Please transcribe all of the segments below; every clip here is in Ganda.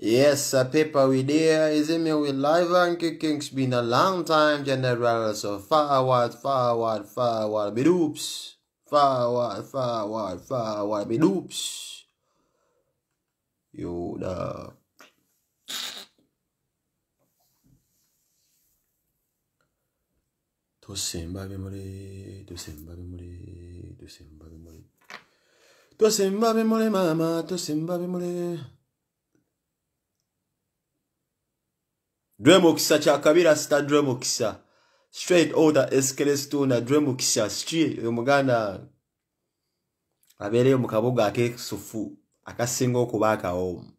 Yes, a paper we dear. Is there is me with live and kicking's it been a long time, General. So forward, forward, forward, be doops. Forward, forward, forward, be doops. You To To Simba, Simba, be be the. Tosimba bimuri, tosimba bimuri, tosimba bimuri. Tosimba bimuri, mama, To Simba, tosimba bimuri. dwemukisa kyakabira sita dwemukisa straight order eskelestuna dwemukisa stre omuganda abeereyo mu kabuga akeksufu akasinga okuba akawoomu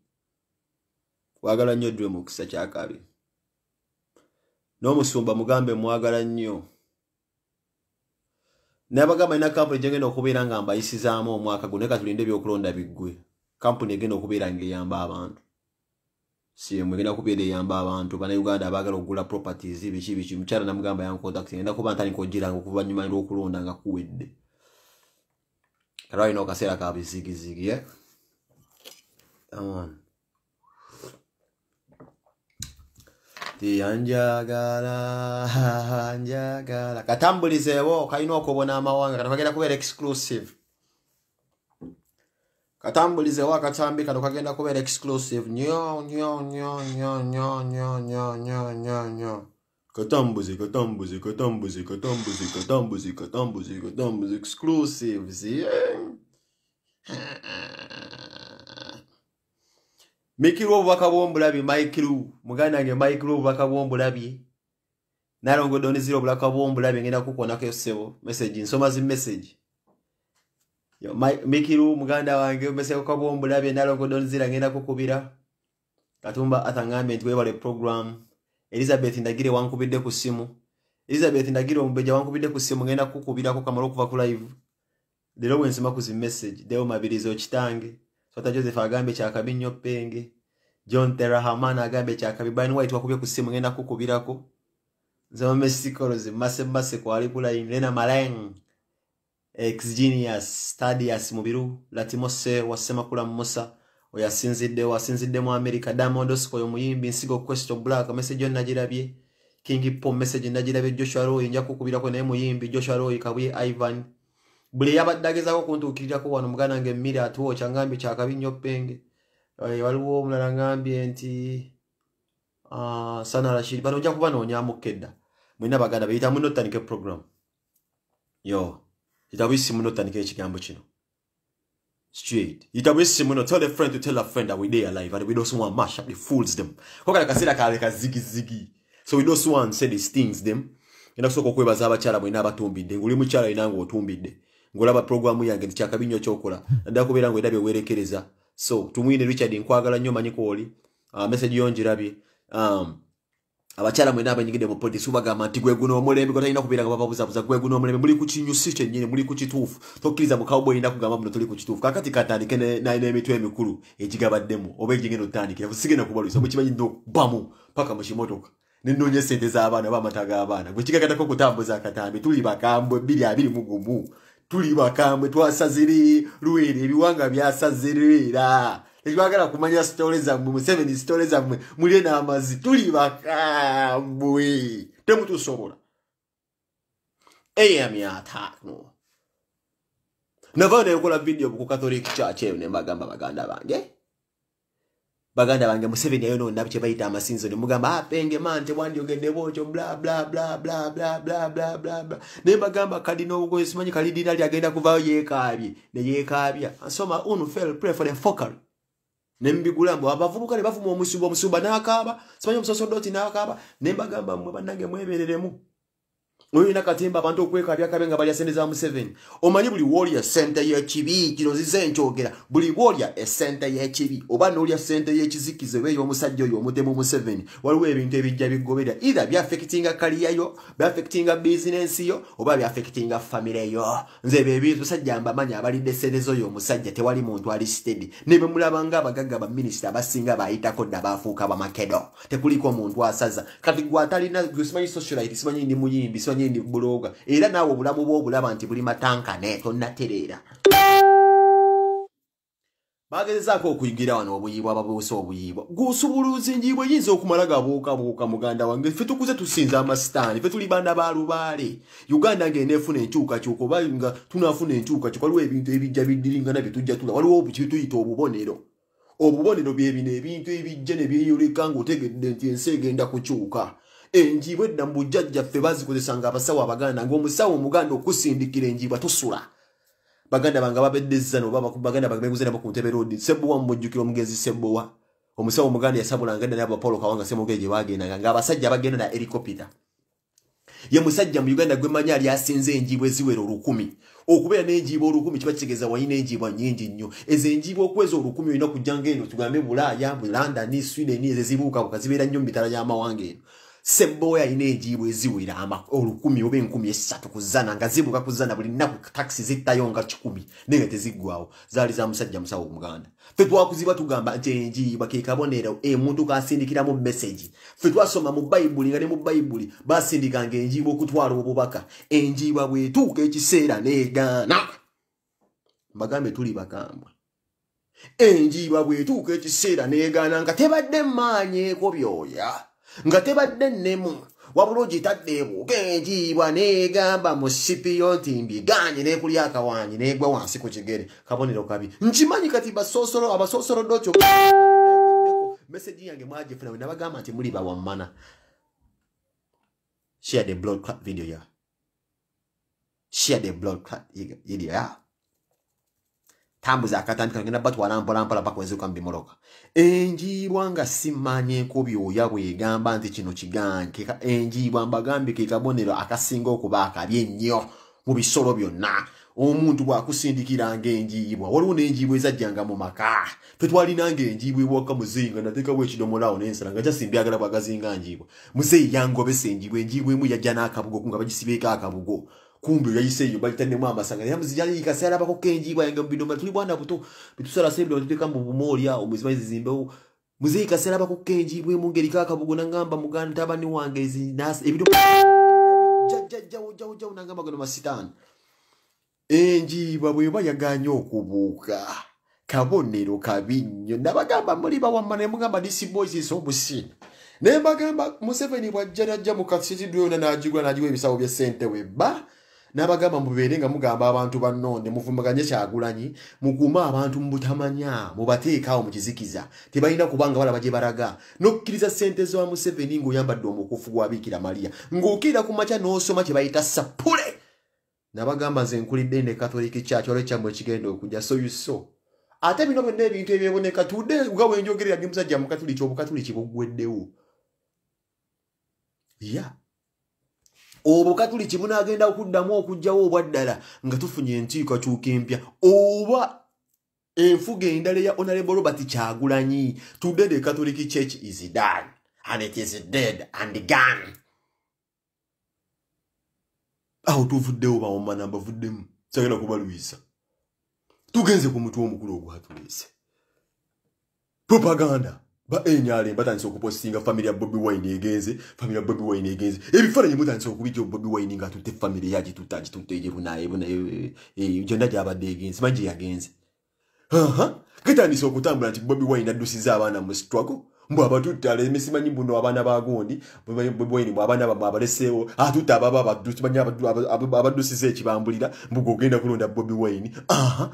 wagala nnyo dwemukisa kyakabi n'omusumba mugambe mwagala nnyo nabagamba ina kampuni gyengenda okubeera nga mbayisizaamu omwaka guno eka tulinde ebyokulonda biggwe kampuni egenda okubeera ngaeyamba abantu siemu egenda kubeera eyamba abantu banauganda abagala okugula properties biki biki mukyala namugamba yancontact genda kuba ntandika ogiranga okuvanyuma lwokulonda nga kuwedde kale alina okaseera kabizigizigiye eh? tiyanjagala njagala katambulizeewo kalina okubona amawanga katagenda kubeera exclusive katambulize wa akatambi kano kagenda kubeera exclusive nyonyonyonyonyonyonyonyonyonyonyo katambuzi katambuzi katambuzi katambuzi katambuzi katambuzi katambuzi exclusives mikirwa obubaka bwombulabye mikiru muganda wange mikiru obubaka bwombulabye nalongodoniziro obulaka bwombulabye ngenda kukonako esebo message nsoma zi message mikiru muganda wange omesekoka bwombulabe nalongodde onzira ngenda kukubira katumba athangambye nti webala eprogram elizabeth ndagire wankubidde ku simu elizabeth ndagire omubeja wankubidde ku simu ngenda kukubirako kamala okuva ku live lero bwensoma ku zi message dewo mabirizi okitange swata joseph agambye kyakabi nnyo penge john terahaman agambye kyakabi bin wit wakubye ku simu ngenda kukubirako nsoma mesicolos masemase kwali kulaine lena malang exgenius stadius mubiru latimose wasemakula mmusa oyo asinzidde asinzidde mu america diamond oscoyo muyimbi nsigo question black message onnagirabye king po message nagirabye joshua roy nja kukubirako naye muyimbi joshua roy kabuye ivan buli yabadde agezaako okuntuukirirako wano muganda nga emmiri atuwokya ngambye kyakabi nnyo penge eh, waliwo omulala ngambye nti ah, sanarashiri bano nja kubanoonya amukkedda mwina baganda beyita munotandika eprogram yo itabuisimu notandika ekigambo kino straight itabuisimu no tell a friend to tell a friend that we dey alive and we don't want mash up the fools them koko kale kaseera kale ka zigi zigi so we don't want say these things them nina kusooka okwebaza abakyala mwena abatumbidde nguli mukyala yina nga otumbidde ngolaba pulogulaamu yange nti kyakabi nnyo ky'okola nadda kubeera nga erabye owerekereza so tumwine richard nkwagala nnyo omanyi kw'oli ah, mesaji yongirabye um, message abakyala mwena abanyigidde mu politics ubagamba nti gweguno omulembe gotalina kubeera nga bababuzabuza gweguno omulembe muli ku kinyusi kyennyini muli ku kituufu tokkiriza mukawo bwolina kugamba muno tuli ku kituufu kakati katandike n'emitwe emikulu egigabaddemu oba egigenda otandikira sigenda kubalwisa mukimanyi nti okubamu paka mu kimotoka ninoonya esente z'abaana oba amata g'abaana gwe kigagatako okutambuza akatambi tuli bakambwe bbiri abiri mu gumu tuli bakambwe twasazire lwera ebiwanga byasazire era ekwagala kumanya sitole zammwe museveni sitole zammwe mulie n'amazzi tuli bakambwe temutusobola eya myataano navayo nekola vidiyo ku katholic church eyo nembagamba baganda bange baganda bange museveni ayononna kyebayita amasinzo nemugamba apengema ah, ntebwandiogendebwokyo blablablablablablabla nembagamba kalina obugoyo simanyi kalidinali agenda kuvayo yekabye neyekabya nsoma unu fel pray for the focal nembigulambo abavubuka ne bafuma omusuba omusuba nakaaba simanyi omusosodooti nakaaba nembagamba mwe bannange mwebereremu olina katimba abantu okweka byakabe nga za museveni omanyi buli wolya sente yekibi kino zize nkyogera buli wolya esente yekibi oba nolya sente yekizikize oba ey'omusajja oyo omutemu museveni waliwo ebintu ebijja bigoberera eitha byafekitinga kaliyayo byafekitinga bizinensi yo oba byafekitinga famire yo nze bebintu musajja mbamanyi abalidde serezo yo omusajja tewali muntu ali stedi ne bemulabanga abagagga baminisita abasinga bayitako dda bafuuka bamakedo tekuliko omuntu asaza kati gwe atalina gwe simanyi socialite simanyi ni muyimbi simanyi omanye ndi buloga era naawe obulamu bwo obulaba nti buli matankane tonatereera bagezezaako okuyigira wano obuyibwa ababuusa obuyibwa gusubuluza enjiibwa eyinza okumala gabuukabuuka muganda wange fe tukuze tusinza amasitaani fe tuli baana ba lubaale uganda ngaenefuna enkyukakyuka oba nga tunafuna enkyukakyuka waliwo ebintu ebijja biddiringana byetujja tula waliwo bituyita obubonero obubonero byebino ebintu ebijja nebyeyoleka ngaotegedde nti ensi egenda kukyuka enjiibwa edda mu bujjajjaffe baazikozesanga abasawo abaganda ngaomusawo omuganda okusindikira enjiibwa tusula baganda bange babedde zanobaganabaeuzanabkuntebeerodisebowamumujjukira omugenzi sebowa omusawo omuganda yasabulanga edda nabapaulo kawanga semugee gye bagendanga ngaabasajja bagenda na erikopita ye musajja mu uganda gwemanyi ali asinze enjiibwa eziwera olukumi okubeera n'enjiibwa olukumi kiba kitegeeza walina enjiibwa nyingi nnyo ezo enjiibwa okuweza olukumi olina kujja ngaeno tugambe bulaaya bulandani swideni ezo ezibuuka kukazibeera nnyo mu mitala gy'amawanga eno semboya ine ejiibwa eziwera olukumi oba enkumi esatu kuzana nga zibuka kuzana buli nnaku taxi zittayo nga kikumi naye nga teziggwawo zaali za musajja musawo omuganda fe twakuziba tugamba nti enjiibwa ke kabonero emuntu kasindikiramu mesagi fe twasoma mu bayibuli nga ne mu bayibuli basindikanga enjiibwa okutwala obubaka enjiibwa bwetuuka ekiseera neegaana mbagambe tuli bakambwe enjiibwa bwetuuka ekiseera neegaana nga tebadde maanyi eko byoya nga tebadde nnemu wabula ogitadde ebuuka enjiibwa neegamba mu sipiyo nti mbiganye nekuly akawanyi negwa wansi ku kigere kabonero kabi nkimanyi kati basoosolo abasoosolodde okyo meseji yange mwagifuna we nabagamba nti muli bawammana share the blood club video ya share the blood club video ya yeah. tambuza akatandika genda balampalampala paka enzuka mubimoloka enjiibwa nga simmanya enkubyoya bwegamba nti kino kigane enjiibwa mbagambi kekabonero akasinga okuba akabi ennyo mu bisolo byonna omuntu bwakusindikiranga enjiibwa waliwo nenjiibwa ezajjanga mu maka tetwalinanga enjiibwa ewaka muzeyi nga nateekawo ekidomolawo nensala nga jasimbi agala bwagazinga njiibwa muzeyi yangobesa enjiibwa enjiibwa emu yajja n'akabugo kunga bagisibeeko akabugo kumbi yaiseyo balitandemu amasanga yamuzijaikasera bako kenji bayenga bino matuli bwana buto bitusala sebyo ndite kambu bumoria omuzima izizimbe muzi kasera bako kenji bwe mungeri kaka bugona ngamba muganda tabani wange izi nas ebito jajaja ujauja unangamba kuna masitan enji babwe bayaganya okubuka kabonero kabinyo nabagamba muri bawamane mugamba disi boys is obusin nembagamba museveni bwajjanajja mukasitidwe ona najigwa najigwa ebisawo byesente webba n'abagamba mubeere nga mugamba abantu bannonde muvumaganye kyagulanyi mukuume abantu mu butamanya mubateekaawo mu kizikiza tebalina kubanga balaba gye balaga n'okkiriza ssente za museveni ng'oyambadde omukufu gwabiikira maliya ng'okkirira ku makya n'osoma kye bayita sapule nabagamba nze nkulidde ne katoliki kyaki olwo ekyammu ekigenda okujja so yuso ate bino byonna ebintu ebyeboneka tudde nga bwenjogerera ge musajja mukatuliki obukatuliki buggweddewo ya yeah. obo katuli kimu nagenda okuddamu okugjawo obwaddala nga tufunye enkyukakyuka empya oba enfuga endala eya honorable robert kyagulanyi today the catholic church is done and it is dead and gone awo tuvuddewo bawombana bavuddemu sagenda kubalwisa tugenze ku mutwe omukulu ogwatuleese propaganda ba enyale batandise okupostinga famiry ya bobi wine egenze famiry ya bobi wine egenze ebifaananyi mutandise okubijja obobi wine nga atutte famiry yagituta agitutta egirunaebunagyonna eh, eh, gyabadde egenze magye yagenze getandise okutambula nti bobi wine addusiza abaana mu struggle mbw abatuttale misimanyi buno abaana bagondi bobiwine abaana bamwe abaleseewo atutta ababa abaddusiza ekibambulira mbugeogenda kulonda bobi wine uh -huh.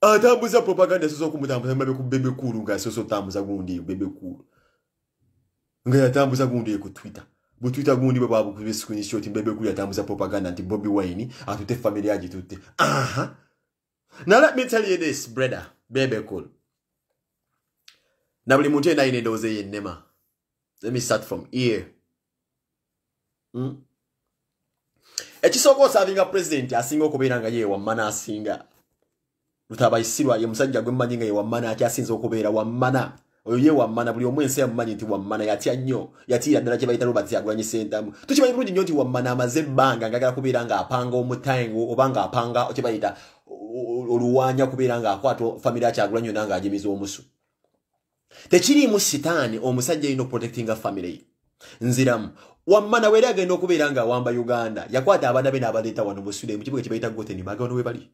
atambuza propaganda asoose okumutambuza mabe ku bebe kulu ngaasoose otambuza gundi bebe kulu nga yatambuza gundi eku twitter butwitter gundi bwebabukubeskrinshot bebe kulu yatambuza propaganda nti bobi wine atute efamiry agitutte aha na let me tell you this brother bebe kulu na buli muntu yena ayina endowooza eyennema let me start from here hmm? ekisooka osaabinga president asinga okubeera nga yeewammana asinga lutabaisirwa ye musajja gwe mmanyi nga ye wammana akyasinza okubeera wammana oyo ye wammana buli omu ensi yamumanyi nti wammana yatya nnyo yatiira ddala kye bayita robati agulanyi sentamu tukimanyi bulungi nnyo nti wammana amaze ebbanga ngaagala kubeera ng'apanga omutango oba ng'apanga kye bayita oluwanya kubeera ng'akwata famiry akyagulanyi yona ng'ajimiza omusu tekiriimu sitaani omusajja alina okuprotectinga famiry nziramu wammana weera agenda okubeera ng'awamba uganda yakwata abaana be n'abaleeta wano musudemu kibuga kye bayita goteni bagano we bali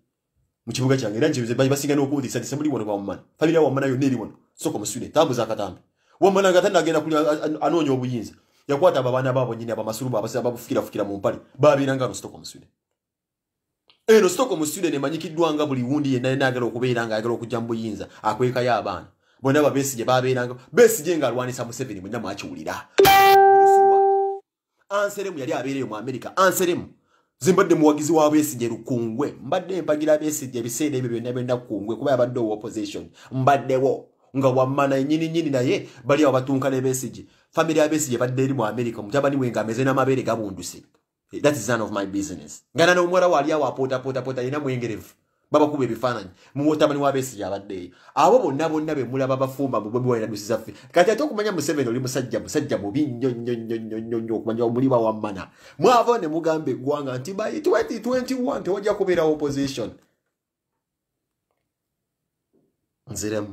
mukibuga kyange era nkibuze bai basinga n'okuwuzisa nti semuli wano bawamumana famiri awamumana yonna eri wano soka omusune tambuza akatambi wamumana nga tanagenda kuli anoonya obuyinza yakwata abo abaana baabo nyini abamasulu babufukirafukira mu mpale babeeranga no soka omusune eno stoka omusune nemanyikiddwa nga buli wundi yenna yena agala okubeera nga ayagala okujja mu buyinza akwekayo abaana bonna babesije babeeranga besije nga alwanisa museveni mwenna mwakiwulira anseremu yali abeereyo mu america anseremu zimbadde muwagizi wa besigye lukungwe mbadde empagira besigye ebiseera ebyo byonna byonna kungwe kuba yabadde owa opposition mbaddewo nga wammana enyininyini naye bali awo batunka ne besigye famiry abesigye badde eri mu america omutabani wenga ameze n'amabeere gabundusi that is none of my business ngana n'omuwala waali awo apotapotapota yina mwengerevu babakuba ebifaananyi mumutamani wabeesiga abaddeeyo abo bonna bonna bemulaba bafumba mubwaniramisizaffe kati ate okumanya museveni oli musajja musajja mubi nnyonnyonnyonnyo okumanya omuliba wammana mwava ne mugamba eggwanga nti by 2021 tewajja kubeera opposition nziremu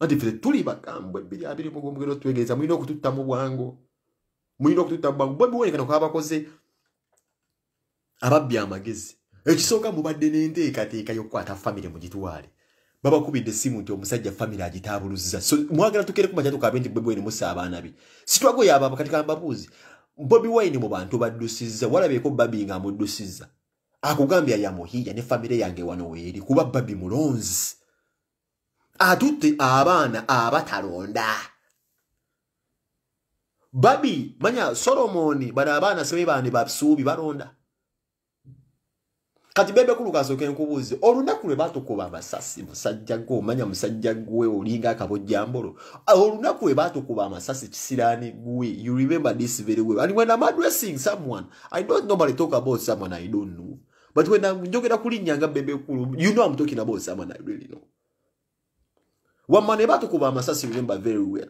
anti fe tuli bakambwe 22 otwegereza mulina okututta mu bwangu mulina okututta mu bwangu bwebiwonekano kwabakoze ababbi amagezi ekisooka mubadde n'enteekateeka y'okukwata famire mugitwale babakubidde simu nti omusajja famire agitabuluzza so mwagala tukereku maca tukabe nti bebwine musa abaana be sitwago yababa kati kambabuuzi bobi wine mu bantu baddusizza walabeeko babi nga amuddusizza akugambya yamuhiya ne famire yange wano weeri kuba babi mulonzi atutte abaana abatalonda babi manya solomoni bano abaana sebe bane basuubi balonda kati bebe kulukaso kenkubuzi olunaku lwe batukuba amasasi musajja gwe omanya musajja gwe olinga akabojjambolo olunaku lwe batukuba amasasi kisirani gwe you remember this very well and when I'm addressing someone I don't normally talk about someone I don't know but when I'm njogera kulinnya nga bebe kulu you know I'm talking about someone I really know wamma ne batukuba amasasi remember very well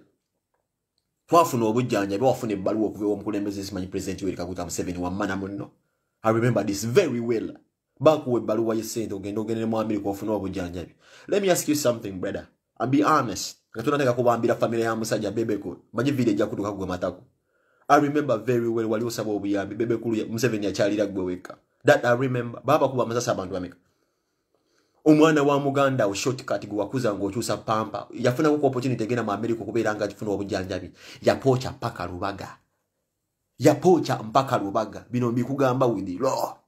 twafuna obujjanjabi wafuna ebbaluwa okuva ewa omukulembeze simanyi president yoerikakuta museveni wamma na munno i remember this very well bakuwa ebbaluwa y'essente ogenda ogendere mu america ofune obujjanjabi let me ask you something brother I'll be honest nga tonateka kubambira famire ya musajja bebeko manyi vide ejja kutuuka gwe mataku i remember very well wali osaba obuyambi bebekulu museveni yakyalira gwe weka that i remember baba baabakuba amasasi abantu bameka omwana wa muganda wo shortcut gwe wakuza ng'okyusa pampa yafunako ku opportunity egenda mu america okubeera nga gifuna obujjanjabi yapocha paka rubaga yapocha mpaka rubaga bino mbikugamba with the law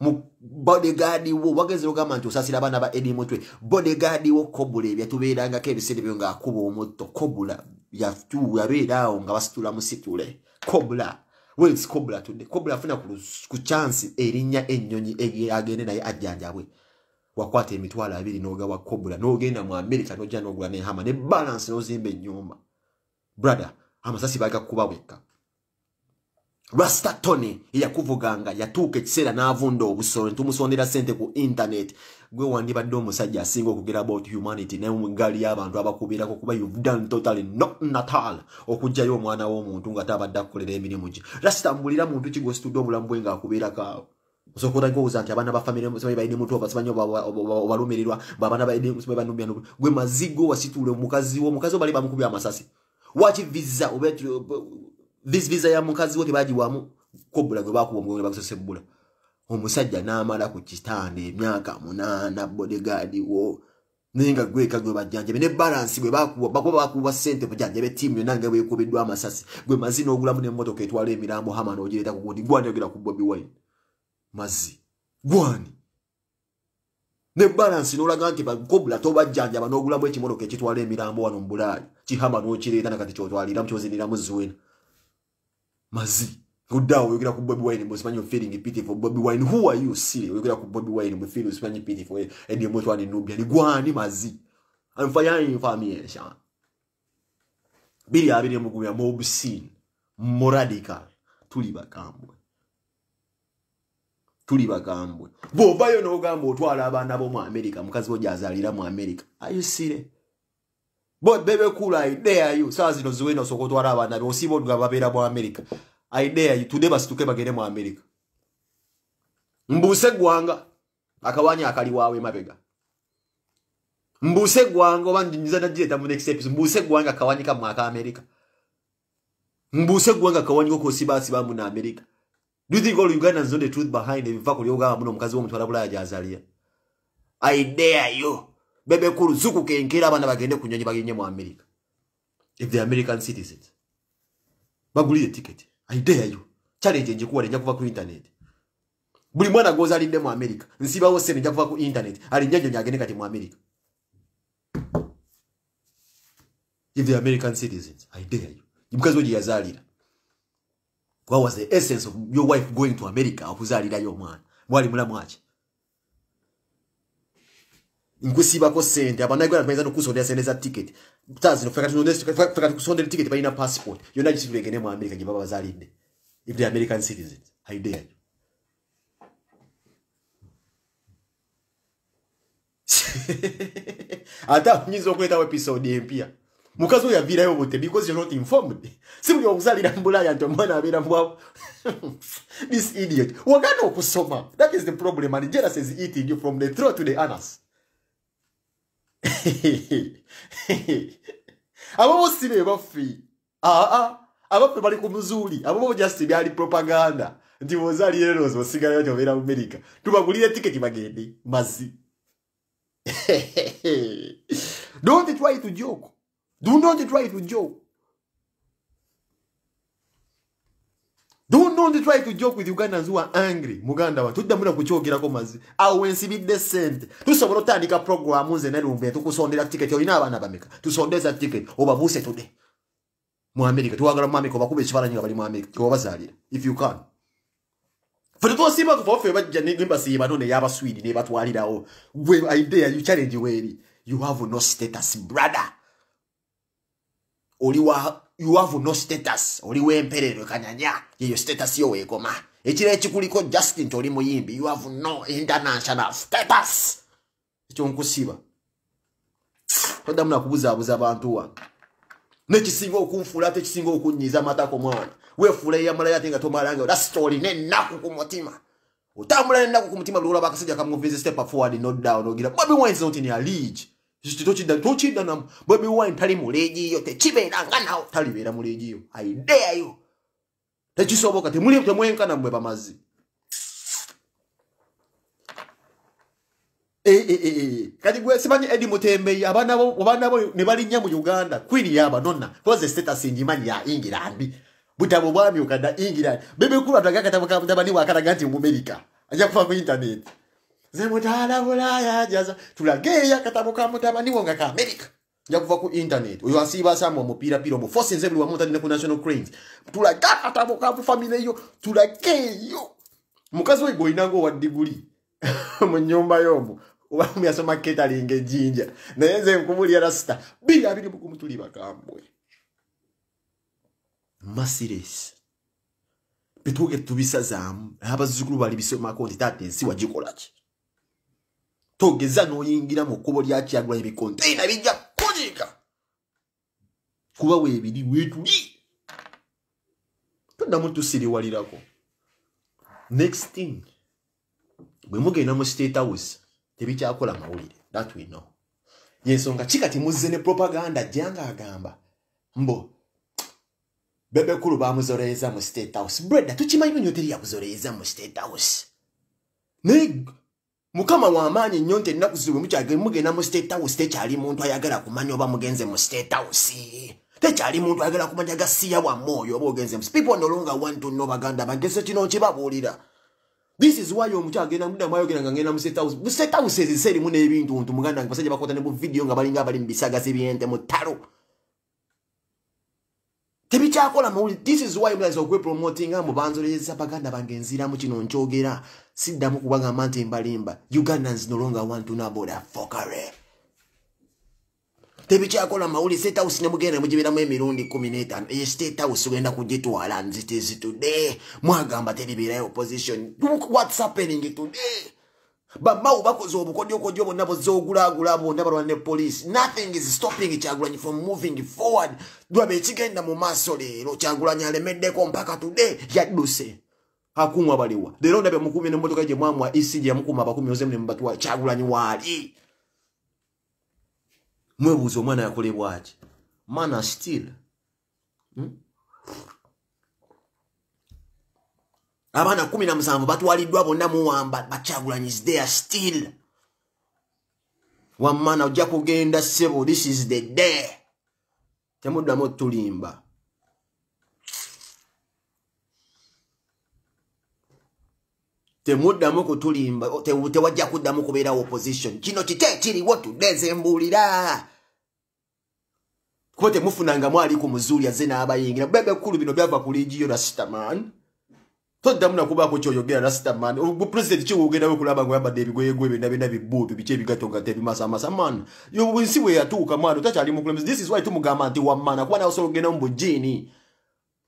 mu bodigaadi wo wagezeo gamba nti osasira abaana ba edi mutwe bodigaadi wo kobula ebya tubeerangako ebiseera ebyo ngaakuba omutto kobula yabeeraawo nga basitula musitule kobula wes kobula tudde kobula afuna ku chansi erinnya ennyonyi agende naye ajjanjabwe wakwata emitwalo abiri nogawa kobula nogenda mu amerika nogja nogula nehama ne balansi nozimba ennyumba brother amasasi bagakuba wekka rasta tony yakuvuganga yatuuka ekiseera n'avunda obusolo ntumusondera ssente ku internet gwe wandibadde omusajja asinga okugera about humanity nemugali y'abantu abakubirako kuba you've done totally not natal okugjayo omwana w'omuntu nga tabadde akukolera emirimu gye rasta mbulira muntu ki gwesitudde obulamu bwe ngaakubiraka sokotagowuza nti abaana bafamiribalumirirwa gwe mazigo wasitule omukazi womukazi obali bamukubya amasasi wakivizza visa ya mukazi wo tebagiwamu kobula gwe bakuba omwoyo nebakusasa ebbula omusajja n'amala ku kitanda emyaka munaana bodegaadi wo naye nga gweka gwe bajjanjabe ne balansi gwe bakuwa bakuba bakuwa ssente bujjanjabe tiimu yonna nga bwekubiddwa amasasi gwe mazi n'ogulamu n'emmotoka etwala emirambo hama n'ogireeta ku gundi gwani ogera ku bobi wine mazzi gwani ne balansi n'olaga nti bakobula tobajjanjaba n'ogulamu ekimotoka ekitwala emirambo wano mu bulaaya kihama n'okireeta na kati kyotwaliramu kyozinniramu zuwena mazi kudao oyogera ku Bobi Wine mosimanyo feeling pity for Bobi Wine who are you silly oyogera ku Bobi Wine mo feeling osimanyo pity for and the motwani nubia ni gwani mazi anfaya infamie sha bili abiri mugu ya mobsin moradical tuli bakambwe tuli bakambwe bo bayo no gambo twala abana bo mu America mukazi wo jazalira mu America are you silly bebekula idea yo saa zino ziwena osoko otwala abaana be osiba odga babeera mu america idea yo tude basituke bagende mu america mbuuse eggwanga akawanya akaliwaawe mabega mbuuse eggwanga oba ninyiza najireta mu next episode mbuuse eggwanga akawanyika mwaka america mbuuse eggwanga akawanyika okwosibaasiba mu naamerica duthink all uganda zone the truth behind ebiva kulyogamba muno omukazi womutwala bulaya gyazalya idea yo bebe kuru zuku zikukenkera abana bagende kunyonyi bagenye mu america if the american citizens bagulire ticket i dare you challenge nje kuwa njakuva ku internet buli mwana goza alidde mu america Nsiba wose njakuva ku internet Ali alinjanyo nyagende kati mu america if the american citizens i dare you mukazi ogiyazaalira what was the essence of your wife going to america Of okuzaalirayo omwana mwali mulamu aki nkusibako sente abana abantu aigona no kusonda sente za ticket tazi no no fakati tiketi fakati kusonda ticket pa ina passport yonna gisitulekene mu america gye bazalinde if the american citizens Ata ate muyinza okuletawo episode empya mukazi vira yo bote because you're not informed Simu si na mbula ya nti omwana abeera mwawo this idiot Wagano kusoma. that is the problem and jealous is eating you from the throat to the anus abobo si beebaffe aa ah, ah, ah. abaffe bali ku muzuuli abobo just byali propaganda nti bozaali eroozi osigalayo ti obeera mumerica tubagulire tiketi bagende mazi don't try to joke do not try to joke dundundi twaitujja okwith uganda nziwa angry muganda wa tuddamuna kukyogerako mazi awo wensibidde sente tusobola otandika programu nzenalumbe tukusondera tiketi olina abaana bameka tusondeza tiketi obabuuse tude mu america tuwagala muamerica obakuba ekibalanyi nga bali mu america tewabazaalira if you can fe tetwosimba kufa fe bajja nembasi yebano neyabaswidi nebatwalirawo gwe idea you challenge weri you have no status brother oliwa you have no status oli wemperero kanyanya yeyo status yo wekoma ekira ekikuliko justin toli muyimbi you have no international status ekyo nkusiba oda muna kubuzaabuza abantu wa nekisinga okunfuula te kisinga okunyiza matako mwana wefuula eyamalayo ate nga tomalange olasitoli nenaku ku mutima otambula nenaku ku mutima lwolwa bakasajja kamuvizi step forward no down ogira mabi wenzi oti ni a league zizi tochida tochida nam bobi wine tali mulegi yo techibera nga nawo tali bera mulegi yo i dare you tachi soboka te mulye temwenka nam bwe bamazi eh eh, eh eh eh kati gwe simanye edi mutembe abana bo abana bo ne bali nya mu Uganda queen ya banonna cause the status in Germany ya ingirambi buta bo bwami ukada ingirambi bebe kula tagaka tabaka tabani wakara ganti mu America aja kufa ku internet nze mutala bulaya jaza tulageeyo akatabo ka mutabani wo nga ka amerika njakuva ku intaneti oyo asiiba asama omupiirapiira omufosi nze buli wamutaline ku national cranes tulage akatabo ka mufamireyo tulageeyo mukazi we gweolinanga owa diguli mu nyumba yomu oba muyasoma ketalinga ejjinja naye nze nkubulya rasita biri abiri mukumu tuli bakambwe masires betuge tubisazaamu abazzukulu bali bisomako nti taata ensi wagikolaki togeza noyingira mu kkubo lya kyagulanyi bikonteina bijja kujiika kuba weebiri weetuli tuddamu tusiriwalirako next thing bwe mugenda mu state house tebikyakola mawulire that we know yensonga kikati muzze ne propaganda jjanga agamba mbo bebekulu bamuzoleeza mu state house breda tukimanyi binyoteri yakuzoleeza mu state house naye mukama wamaanyi nnyo nti ennaku zibwe mugenda mu state house tekyali muntu ayagala kumanya oba mugenze mu state house tekyali muntu ayagala kumanya gasiya wamu oyo oba ogenze mu people nolonga wantu nno baganda bagese kino kibabuulira this is why omukyala agenda mudamu ayogera nga ngenda mu state house mu state house ezise erimu n'ebintu ntu muganda nga basajja bakota ne mu video nga balinga abali mu bisagazi byente mu ttalo tebikyakola mubulithisiswyokwepromotinga mubanzoleyeza baganda bange nziramu kino nkyogera siddamu kubagamba nti mbalimba uganda nzinolonga wantunabodafokar tebikyakola mawuli state house nemugenda mugibiramu emirundi 15 eye state house ugenda kugitwala nzitizi today mwagamba teribirayo opposition what's happening today bamawu bakoze obukodyokodyo bonna bozza ogulaagula bonna balwana ne poliisi nothing is stopping kyagulanyi from moving forward lwaba ekigenda mu maaso leero kyagulanyi alemeddeko mpaka today yadduse akumwa baliwa leero ndabye mukumye nemmotoka gye mwamwa ec gye yamukuma abakumi oze nemubatwala kyagulanyi waali mwebuuza omwana yakolebwaki mana still hmm? abaana kumi na musanvu batwaliddwa bonna muwamba bakyagulanyis they are still wamana ojja kugenda sebo this is the day temuddamu otulimba temuddamu kutulimba tewajja kuddamu kubeerawo opposition kino kite kiriwo tudezembuulira kuba temufunangamu ali ku muzuuli aze n'abayingira bebekulu bino byava ku legiyo rastaman toddamu nakubaako kyoyogera rastaman president kiwogendawe okulaba nga yabadde ebigoyegwe byonna byonna bibuubi biki ebigato nga tebimasamasa maana yobunsi bwe yatuuka maana otakyali mukulembeze this is why tumugamba nti wammaana kuba nawe osobola okugenda mu bugiini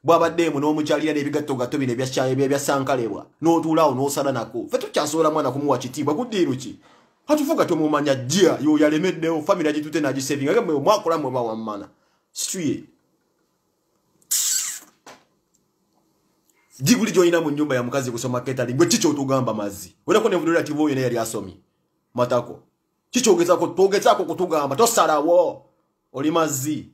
bwabadde emu n'omukyalira n'ebigatto gato bino ebyasankalebwa n'otuulaawo n'osala nako fe tukyasobola mwana kumuwa kitiibwa kuddiiru ki atufuga tomumanya jja yoyalemeddewo famiry agitute n'agisavinga gamwe omwakolamwe bawammana situye jiguli gyolina mu nyumba ya mkazi kusoma ketali gwe chicho utugamba mazi. Wena kone kunevudulira tiba oyo neyali asomi matako Chicho ugeza kiki togeza togezaako kutugamba tosalawo oli mazi.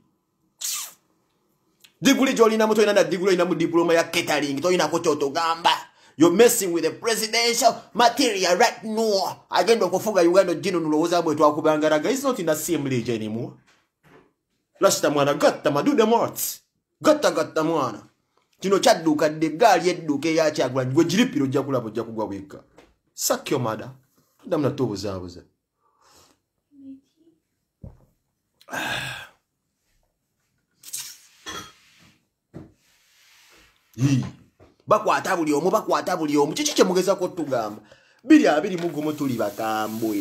Jiguli diguli gyolinamu tolina na diguli olinamu diploma ya ketaling tolinako utugamba. You're messing with the presidential material right now. Agenda okufuga Uganda jino nulowooza bwe twakubangalaga. It's not in the same league anymore. Lashita mwana gatta madude mort. Gatta gatta mwana. kino kyadduka dde eggaali edduka eyakyagulanyi gwe giripiro ojja kulaba ojja kugwa bwekka sakyo mada ddamu natta obuzaabuza bakwata buli omu bakwata buli omu kiki kyemugezaku otugamba biri abiri mugumu tuli bakambwe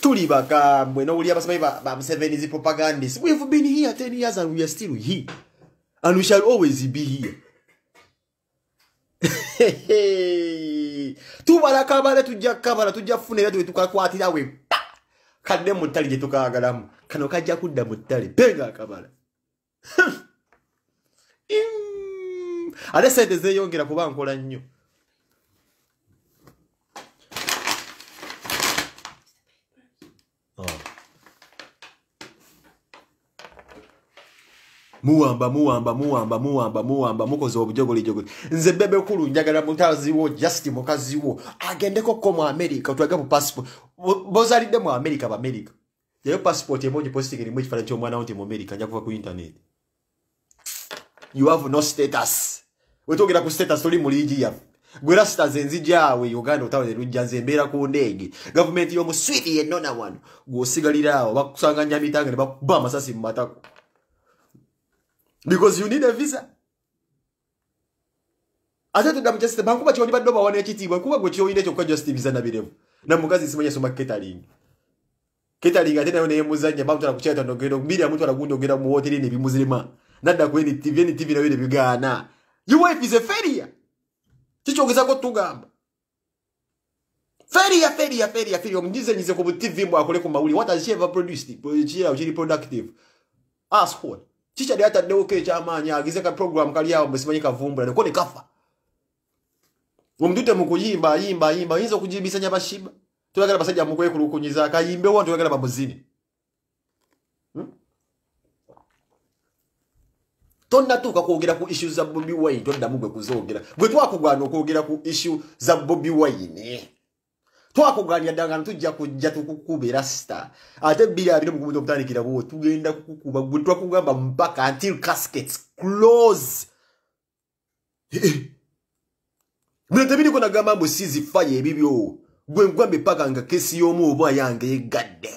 tuli bakambwe nobuli abasomai ba museveni zi propagandis weve been here 10 years and weare still here and we shall always be here. tubala kabale tujja kabala tujja funa era tetukakwatira we pa kadde mu ttale gye tukaagalamu kano kajja kudda mu ttale penga akabala ate sente zeeyongera kuba nkola nnyo muwamba muwamba muwamba muwamba muwamba mukoze obujogoli jogoli nze bebekulu njagala mutaziwo just mukaziwo agendekoko mu america otwaga mu passport bozalidde mu america bamerica yayo passport emojipositikirimu ekifaana kyomwana wo nti mu america njakuva ku internet you have no status wetwogera ku status toli mu liigi yaffe gwerasitaze enzijaawe uganda otawone lujja nze embeera ku ndeege gavumenti yomuswiri yennona wano gwosigalira awo bakusanga nyamitanga ne bakuba amasasi mu mataku because you need a visa ate tuddamu system bankuba kyoli badde obawana ekitiibwa kuba gwe kyoyina ekyo kukola just visa nabirevu namukazi nsimanyi asoma catering catering ate nayo neyemuzanya bamutwala ku kyayita nogenda mubiri amutwala gundi ogenda mu woteri nebimuzirima nadda ku ntv ntv nayo nebigaana your wife is a failure kikyogezako tugamba failure feria feria feria omunyize nyize ku bu tv mbw akole ku mawuli what has she ever produced kiri productive asshole ah, chicha chichadi hata deuke ekyamaanyi agize ka program kali awo musimanyi kavumbula neko ni kafa omudute mu kuyimba ayimba ayimba oyinza okujibisanya bashiba toyagala basajja mukwekulukunyiza akayimbewo ntoyagala hmm? tonda tu kwogera ku issue za bobby wine tonda mukwe kuzoogera gwe twakugwana okwogera ku issue za bobby wine twakugania ddanga ntujja kujja tukukuba era sita ate bbiri abiri mugubuza obutandikira bwo tugenda kukukuba gwe twakugamba mpaka until caskets close eh, eh. bino tebiriko nagamba mbu sizifayo ebibyo gwe nkugamba epaka nga kesi y'omu oba yange egadde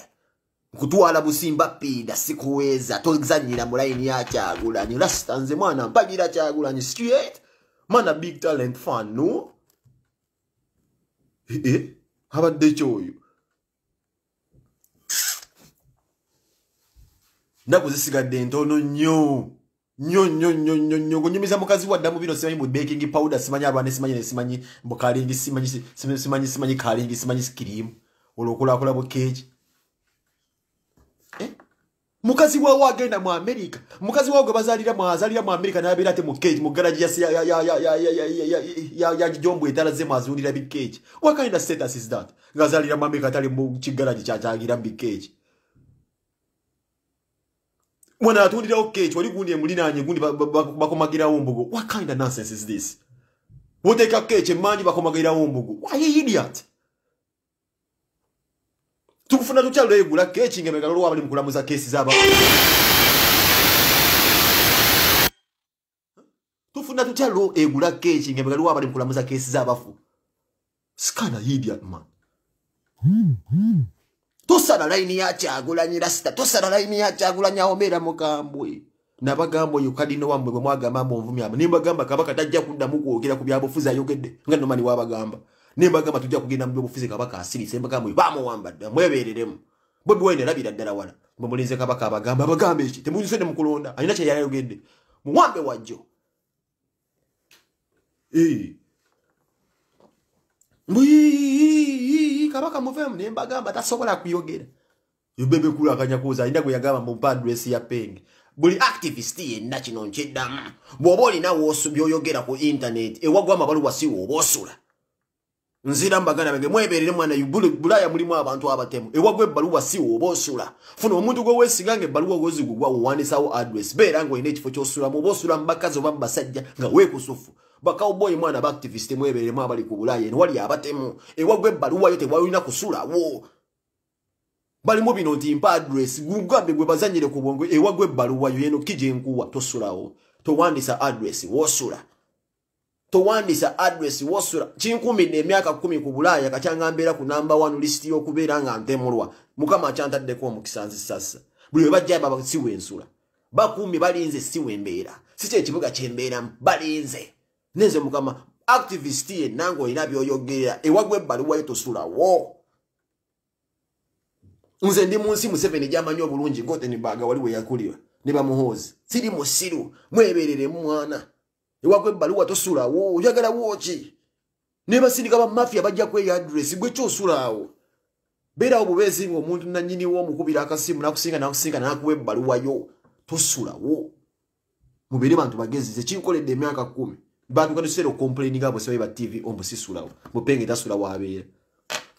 kutwala busimba pinda sikuweza tozanyira mu layini ya kyagulanyi rasita nze mwana mpagira kyagulanyi straight mwana big talent fan no e -e. abadde kyoyo naku zisigadde ntono nnyo nyo nyo nyo nyo nyo gonyumiza mukazi wadda mu bino simanyi mu baking powder simanyi abaana simanyi ne simanyi mbu kalingi simanyi simanyi simanyi kalingi simanyi sikirimu olwokulaakula bukeeki mukazi waawo agenda mu amerika mukazi waawo gwe bazalira mwazalira mu amerika nabeera ate mukeji mugaraji yagijombw etalaze mwazuulira bikeji wakaenda status is that ngazalira mu amerika atali mu kigaraji kyatangira mu bikeji wana atundirawo keji wali gundi emulinanye gundi bakomagirawo mbugo wakaenda nonsense is this woteeka keji emanji bakomagirawo mbugo wayeidiat tufuna tutya lwegula keeki nga megalo lwa bali mu kulamuza keesi zaba tufuna tutya lo egula keeki nga megalo lwa bali mu kulamuza keesi zaabafu sikana yidia ma tosala layini ya kyagulanyi rasita tosala layini ya kyagulanyi awomeera mukambwe nabagamba oyo kalino wammwe bwe mwagamba mbu onvumyamu nimbagamba kabaka tajja kuddamu kwogera ku byabufuzi ayogedde nga nomani waabagamba nembagamba tujja kugenda mubufuzi kabaka asirisembagamwe bamuwambadda mwebereremu bobi waine erabira ddala wala bemulinze kabaka abagamba abagamba eki temunyusedde mukulonda alina kyeyayogedde muwambe wajjo kabaka muvemu nembagamba tasobola kuyogera bebekulakanyakuza alina gwe yagamba mupadresi ya penge buli activist yenna kino nkiddamu bwoba olinawo osubya oyogera ku intaneti ewagwamabaluwasiwe oba osula nzira mbagana bebe mweberere mwana yubule bulaya mulimu abantu abatemu ewagwe baluwa si obosula funa omuntu gwe wesigange baluwa gozi gugwa uwanisa wo address bera ngo ine kifo kyosula mu bosula mbakazo babasajja nga we kusufu baka oboy mwana ba activist mweberere mwa bali kubulaya ne wali abatemu ewagwe baluwa yote wayina kusula wo bali mu bino ti mpa address gugambe gwe bazanyire ku bongo ewagwe baluwa yeno kije nkuwa tosulawo towandisa address wosula sura towandisa adress wosula kinkumi nemyaka kumi ku bulaaya kakyanga mbeera ku namba one list y'okubeera nga ntemulwa mukama akyantaddeko omukisa nzisasa buli we bajja baba siwa ensula bakumi balinze siwa embeera si kye ekibuga kyembeeramu balinze nenze mukama activist yenna nga olina byoyogerera ewagwa ebbaluwayo tosulawo nze ndi mu nsi museveni gyamanyi obulungi ngotenibaga wali we yakulira ne bamuhoozi siri musiru mwebeereremu mwana ewagwa ebbaluwa tosulawo oyagalawo ki nebasindika bamafiya bajja kweyadres gwekyosulaawo beerawo bubeezi ngaomuntu nanyiniwo omukubira akasimu nakusinga nakusinga nakuwa ebbaluwayo tosulawo mubere bantu bagezi zekinkoledde emyaka kumi bantu kanisera okomplaininga bwe sebaiba tv omusisulawo mupenga etasulawo abeera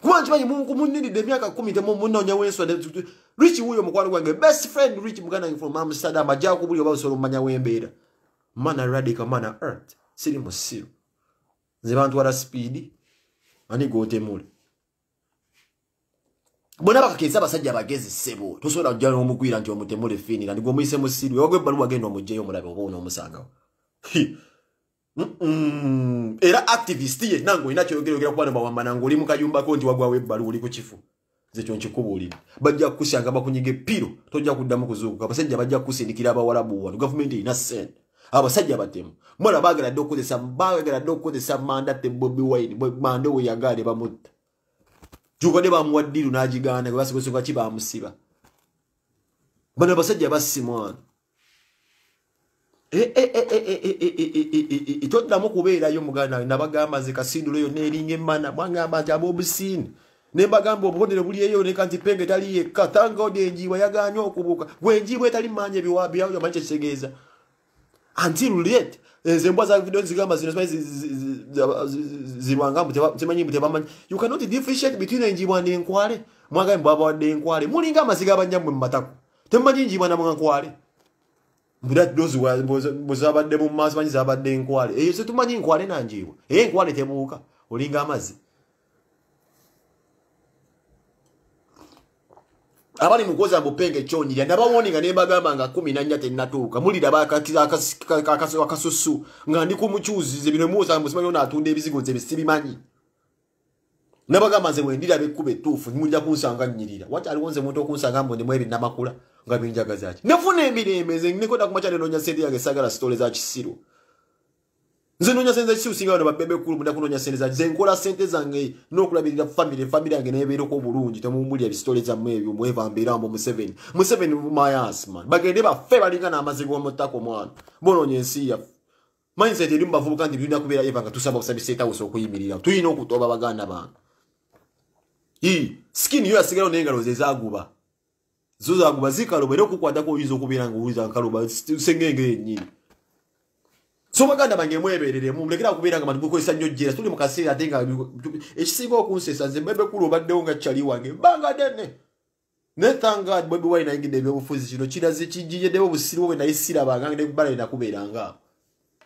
kuba nkimanyi mundiridde emyaka kumi temunonya wensula rich wuuyo omukwano gwange best friend rich muganda from amsterdam ajakubulya oba busobola omumanya wembeera mana radical mana earth siri musiru nze bantwala speedi ani gotemule bona bakakiriza abasajja bagezi sebo tosobola ojja nomugwira nti omutemule finira ndi gwomuyise musiru ewagw ebbaluwa genda omugjeyo omulabe oba onaomusangawo era activist yenna ngaolina kyoyogeroogera kubana bawambana ngaoli mukayumbako nti wagwawo ebbaluwa oli ku kifu nze kyo nkikubuulire bajja kukusyanga bakunyiga eppiro tojja kuddamu kuzuukuka abasajja bajja kukusindikira abawalabuwanu gavumenti erina sente abasajja batemu mwana bagaladde okukozesa bagaladde okukozesa manda te bobi waini manda owe yagaale bamutta jukane bamuwa ddiru n'agiganda ebasibasibaki bamusiba bano abasajja basimwana toddamu kubeerayo muganda nabagamba nze kasindulo yo neeringa emana mwagamba nti ab'obusiini ne mbagamba obubonero buliyeyo neka nti penga etali yekka thangaodi enjiibwa yaganya okubuuka gwe enjiibwa etali manya ebiwabyayo amanyi kyekitegeeza until late eh, zembwa za video zigamba zino zirwanga zimanyi mbu tebamanyi you cannot differentiate between enjibwa nenkwale mwaga mbu abawadde enkwale mulinga amaziga abanja mmwe mumataku temumanyi enjibwa namwankwale bwezabadde mu maaso manyi zabadde enkwale eyo se tumanyi nkwale eh, nanjibwa eye eh, enkwale tebuuka olinga amazi abali mukozi agupenga ekyonyirya ndabawoni nga nembagamba nga kumi nanya tenatuuka mulirabaakasusu nga ndi kumukyuzize bino muwoza muzima yona atunda ebizigo nze besibimanyi nabagamba nze bwendiraba ekkuba etuufu mulira kunsanga nyirira wakyaliwo nze muntu okunsanga mbundimu ebinamakula nga binjagazaki nefuna emirembe nze nekoda kumakyalenonya sente yange sagala sitole za kisiro nze nonya sente kikyusinga wano bapembe kulu munda kunonya sente zange zenkola sente zange n'okulabirira famire famire yange neebeereko obulungi temumulya bisitole zammwe ebyo mweva mbeeramu museveni museveni mumayasma bagende baffe balinga n'amazigi wamutaka omwana bononya ensi yaffe mayinza eti erimu bavubuka nti tulina kubeera eva nga tusaba okusabisa etawusa okuyimirira tulina okutoba baganda bange skini yo yasigalao nengalo zezaguba zo zaguba zikaloba era okukwatako oyinza okubeera ngaowuliza nkaloba sengenge enyini so baganda bange mwebereremu mulekera kubeera nga mati gukozesa nnyo jjera tuli mu kaseera ate nga ekisinga okunsesa nze mbebekulu obaddewo nga kyali wange banga dene nethangad bwebi wali nayingidde ebyobufuzi kino kiraze kijiyeddewo obusiru bwe naye sirabanga ne bbala linakubeeranga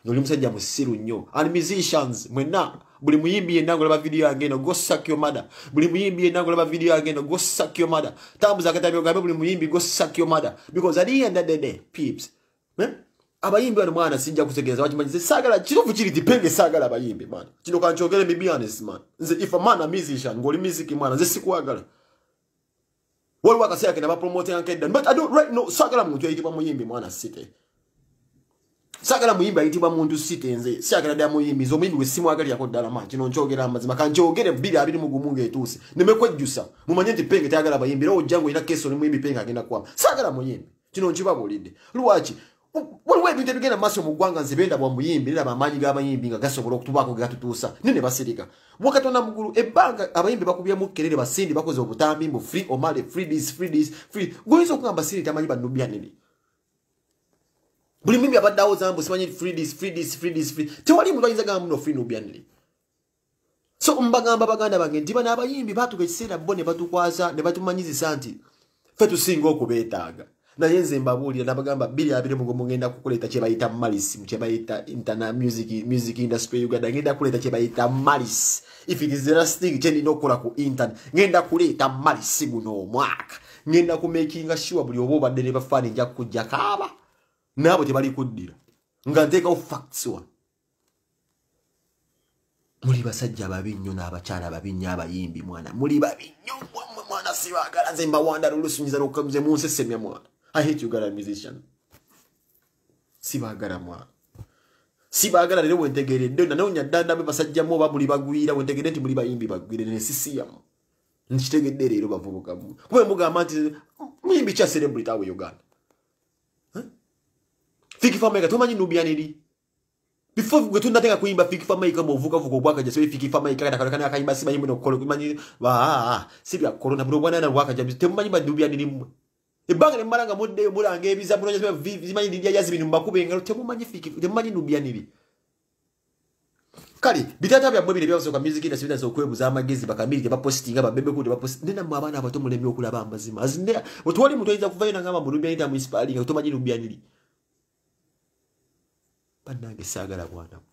noli musajja musiru nnyo and musicians mwenna buli muyimbi yenna ngaolaba vidiyo yange eno gosak yomada buli muyimbi yenna ngaolaba vidiyo yange eno gosak yomada tambuza akatabi ogambe buli muyimbi gosak yomada because adiyenda dede peeps hmm? abayimbi bano mwana sijja kutegeeza wakimanyi nze saagala kituufu kiri tipenge saagala abayimbi mwana kino kankyogere mi bianes mana nze if amaana musician ngaoli musiki mwana nze sikwagala waliwo akaseera kena bapromote ankedda but ido right no saagala muntu ayitibwa muyimbi mwana site saagala muyimbi ayitibwa muntu site nze siagala dda muyimbi nze omuyimbi we simwagaliyako ddala ma kino nkyogera amazima kankyogere bbiri abiri mugumu ngaetuuse nemekwejjusa mumanye nti penge tayagala bayimbi era ojjanga olina kesi oli muyimbi penge agenda kwama saagala muyimbi kino nkibabulidde lwaki waliwo ebintu ebigenda maaso mu ggwanga nze bendabwa muyimbi neraba amaanyi g'abayimbi nga gasobola okutubaako gatutuusa ne ne basirika bwakatonda mugulu ebbanga abayimbi bakubyemu kerere basindi bakoze obutambi mbu fre omale freedis freedis free gwoyinza okugamba basindi tamanyi bannubyanene buli mimbi abaddewo zambu simanyi freedis freedis freedis free tewali muntu ayinza gamba muno free nubyanene so mbagamba baganda bange ntiba n'abayimbi baatuka ekiseera bo ne batukwaza ne batumanyizisa nti fe tusinga okubeetaaga naye nze mbabuulira nabagamba 22 mugenda kukuleeta kyebayita malisi kyebayita intana music, music industry uganda ngenda kuleeta kyebayita malisi if it is the last thing kyendina okukola ku intan ngenda kuleeta malisi guno omwaka ngenda kumakinga shuwa buli oba obadde ne bafaani nja kujja kaaba naabo tebali kuddira nga nteekawo facts wa muli basajja babi nnyo n'abakyala babi nnyo abayimbi mwana muli babi nnyo mwana siwagala nze mbawandala olusunyiza n'okukamuze munsesemya mwana I hate musician you guys musician. Sibagala mwana. Sibagala lero wentegeredde nanoonya ddala basajja mu bamuli bagwira wentegedde nti muli bayimbi bagwire ne sisiyamu. Nkitegedde leero bavubuka. Kuba mugamba nti oh, muyimbi cha celebrity awe Uganda. Fiki Famaica tomanyi Nubian eri. Before gwe tunateka kuimba Fiki mo vuka vuka bwaka jase Fiki Famaica kata kana kaimba siba yimwe nokola kumanyi ba si bya corona bro bwana na bwaka jabi temanyi ba Nubian eri mwe. ebbanga nemmala nga muddeyo mulanga ebizabuzimanyi lidyayazibini mumakuba engalo temumanyi nubyanibi kale bitata byabwe bire byasoka music industry bitasoka okwebuza amagezi bakamiri gye bapostinga babebe kuli bapostinga nina mwe abaana abato mulemye okulaba amazima azinde otwali muntu ayinza kuvayo nangamba mu lubyani tamu isipaali nga tomanyi lubyani li bannange saagala bwanamu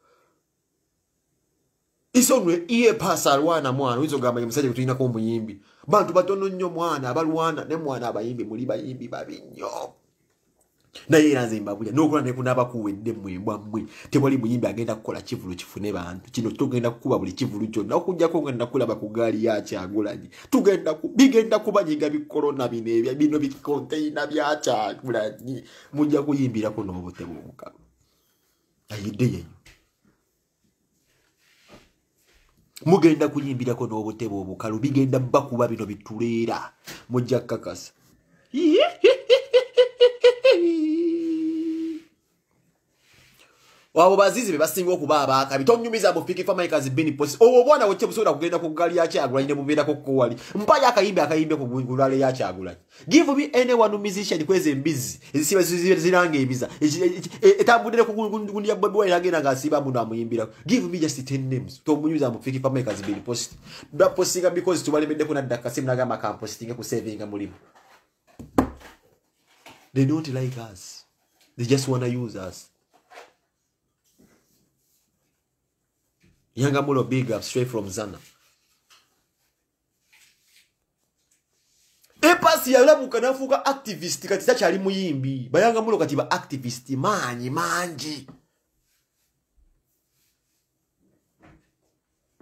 iso nwe iye pasa alwana mwana oyinza ogamba emisajja gye tulinako omuyimbi bantu batono nnyo mwana abalwana ne mwana abayimbi muli bayimbi babi nnyo naye era nze mbabulya nokola neku nabakuwedde mwembwa mmwe tewali muyimbi agenda kukola kivulu kifune bantu kino togenda kukuba buli kivulu kyonna okujjako ngenda kulaba ku gaali yakyagulanyi tugenda bigenda kubanyiga bikolona bino ebya bino bikonteina byakyagulanyi mujja kuyimbirako n'obutebwobukalu ayiddeyeyo mugenda kunyimbirako n'obutebe obukalu bigenda bakuba bino bituleera mujja kkakasa iye wabo bazizi bebasinga okuba abakabi tonyumiza bufikifamaikazibinipos owo obwana wekye busobola kugenda ku gali yakyagulai nebubeera kukowali mpayo akayimbi akayimbe ku gulale yakyagulai give me anyone musician kweza embizi ezisiba ziranga ebiza e- etambudire kugundiya bobiwa eragenda nga asiba muno amuyimbira give me just ten names tomunyumiza bufikifamaikazibinipos bapostinga because tubalemeddeko naddakasimu nagamba kampostinga kusevinga mulimu they don't like us they just wanna use us Yanga Molo big up straight from Zana. Epasi yalabuka nafuka activist kati tachali muyimbi. Bayanga Molo kati ba activist manyi manji.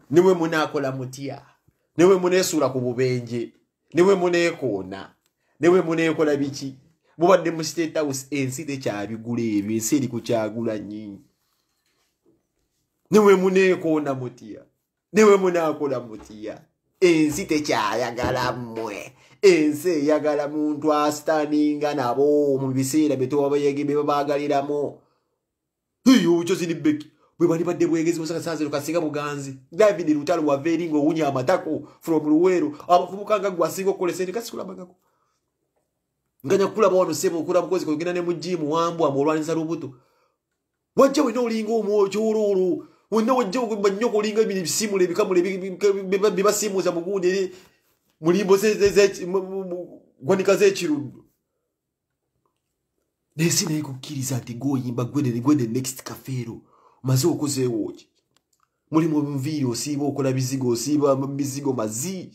Niwe munakola mutia. Niwe munesura ku bubenje. Niwe munekona. Niwe munekola bichi. Bubadde mu state house ensi tekyabigula ebyo ensi eri kukyagula nyingi. niwe muneekoona mutya niwe munaakola mutya ensi tekyayagala mmwe ensi eyagala muntu astaninga nabo mu biseera byetubabayege bebabaagaliramu yokyosinibeki bwe bali badde bwegezi busakasanziro kasinga buganzi david lutalo wava eringa owunya amatako from luweero abafubuka nga gwe asinga okukolesa ndi kasikulabagako nganya kulaba wano sebo okula bukozi kogenda ne mu jimu wambwa mu olwanisa lubuto wajja wena olinga omwokyo olwoolwo wonna wajjamanyo kulinga bino ebisimula ebikamula bibasimuza mugundi eri mulimbo ggwanika z'ekiruddu naye si naye kukkiriza nti gwoyimba gwende next kafeero omaze okozeewo ki mulimu obuviiri osiiba okola bizigo osiiba mizigo mazi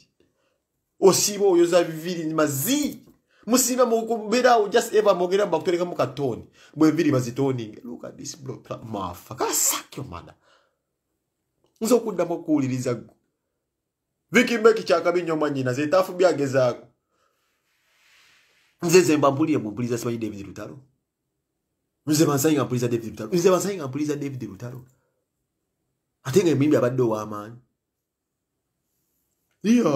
osiiba oyoza biviiri mazi musiiba mukubeerawo just eva mwogera bakutereka mukatooni bwe viiri bazitooninga lukadisblo mafa kasakyo mana nso kuddamu okuwuliriza ggo vikimba ekikyakabi nnyo mwanyina zeetaafu byagezaako nze nze mbampuliye mu mpuliza simanyi david lutalo nze bansanyi nga mpuliza david lutalo nze bansanyi nga mpuliza david lutalo ate nga emimbi abadde ow'amaanyi iya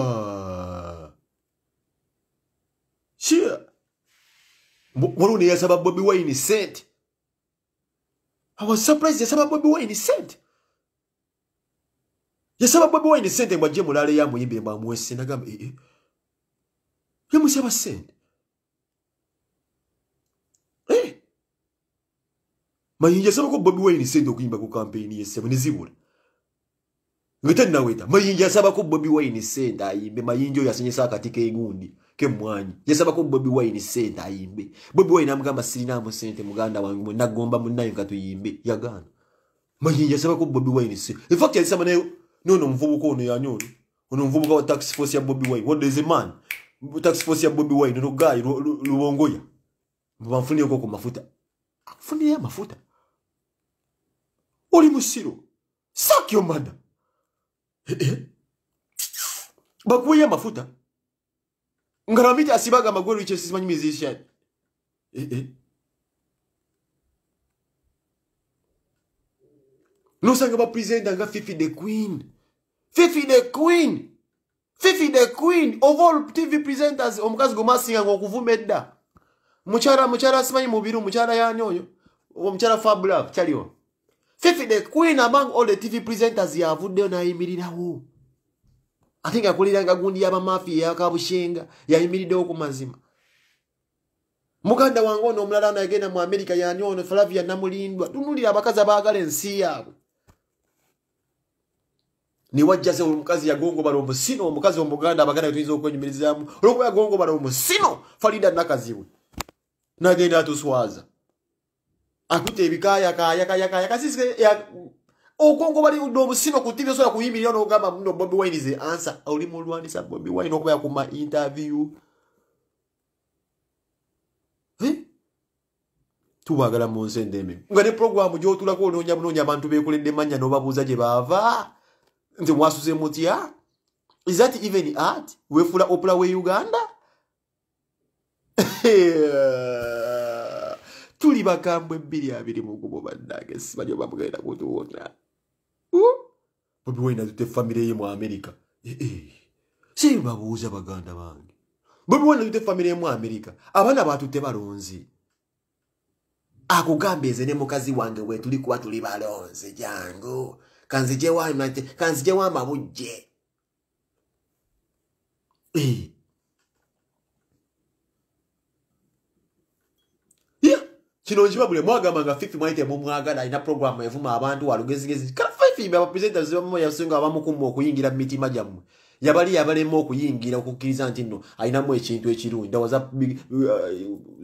kia waliwo neyasaba bobi wine sente awa surprise yasaba bobi wine sente yasaba bwebwe wayini sente ngwajje mulala eyamuyimbire mwamuwese nagamba ee eh, eh. yamusaba sente eh. mayinja asabako bobi wayini sente okuyimba ku kampeini yesebu nezibula nga tenaweta mayinja asabako bobi wayini sente ayimbe mayinja oyo asenyesa akati kegundi kemwanyi yasabako bobi wayini sente ayimbe bobi wayini amugamba sirinamu sente muganda wange munagomba munayo nga tuyimbe yagana mayinja asabako bobi wayini sente infact yalisaba nayo nono omuvubuka ono yanyoni ono omuvubuka wa tax force ya bobi wine what is a man tax force ya bobi wine no gayi lubongoya bamfunireko ku mafuta akufunireyo amafuta oli musiro sakyo mada eh, eh. bakuweyo amafuta ngaramite asibaga magweru ichesimanyi musician eh, eh. losanga ba presidenta nga fifi the queen fifi the queen fifi the queen of all tv presenters omukazi gomasinga nga okuvuma edda mukyala mukyala simanyi mubiri mukyala yani oyo omukyala oh, fabula kyaliwo fifi the queen among all the tv presenters yavuddeyo nayimirirawo ate nga akuliranga gundi yabamafia yakabushenga yayimiriddewo ku mazima muganda wange ono omulala ono agenda mu america yani ono falavia namulindwa tunulira abakazi abaagala ensi yaabwe niwajjaze omukazi yagongobala omusino omukazi omuganda abaganda betuyinza okwenyumirizaamu olwokuba yagongobala omusino falida nakazibwe nagenda atuswaza akute ebikayakayakayakayakasise okongobali nomusino ku tivi osobola kuyimirira nogamba muno bobi wine ze ansa oli mulwanisa bobi wine okuba yakuma intervyew eh? tubwagala mu nsi endeme nga ne programu gyotulako olnonya bunonya abantu bekuledde manya nobabuuza gye baava nze mwasuze mutya is that even art wefuula opera we uganda tuli bakambwe ebiri abiri mugubo bannage simanyi obamugenda kutuwona bobiwainatute efamiry ye mu amerika eh, eh. sibabuuza baganda bange bobiwainatute efamiry ye mu amerika abaana batute balonzi akugamba eze ne mukazi wange wetulikuba tuli balonzi jangu kanzije wa imante kanzije wa mabuje e ya kino njiba bule mwaga manga fifi mwaite mumwaga da ina program evuma abantu walugezigezi kala fifi mba presenter zimo ya singa abamu kumbo kuyingira miti majamu yabali yabali mo kuyingira kukiriza ntino aina mo ekintu ekirundi dawaza uh,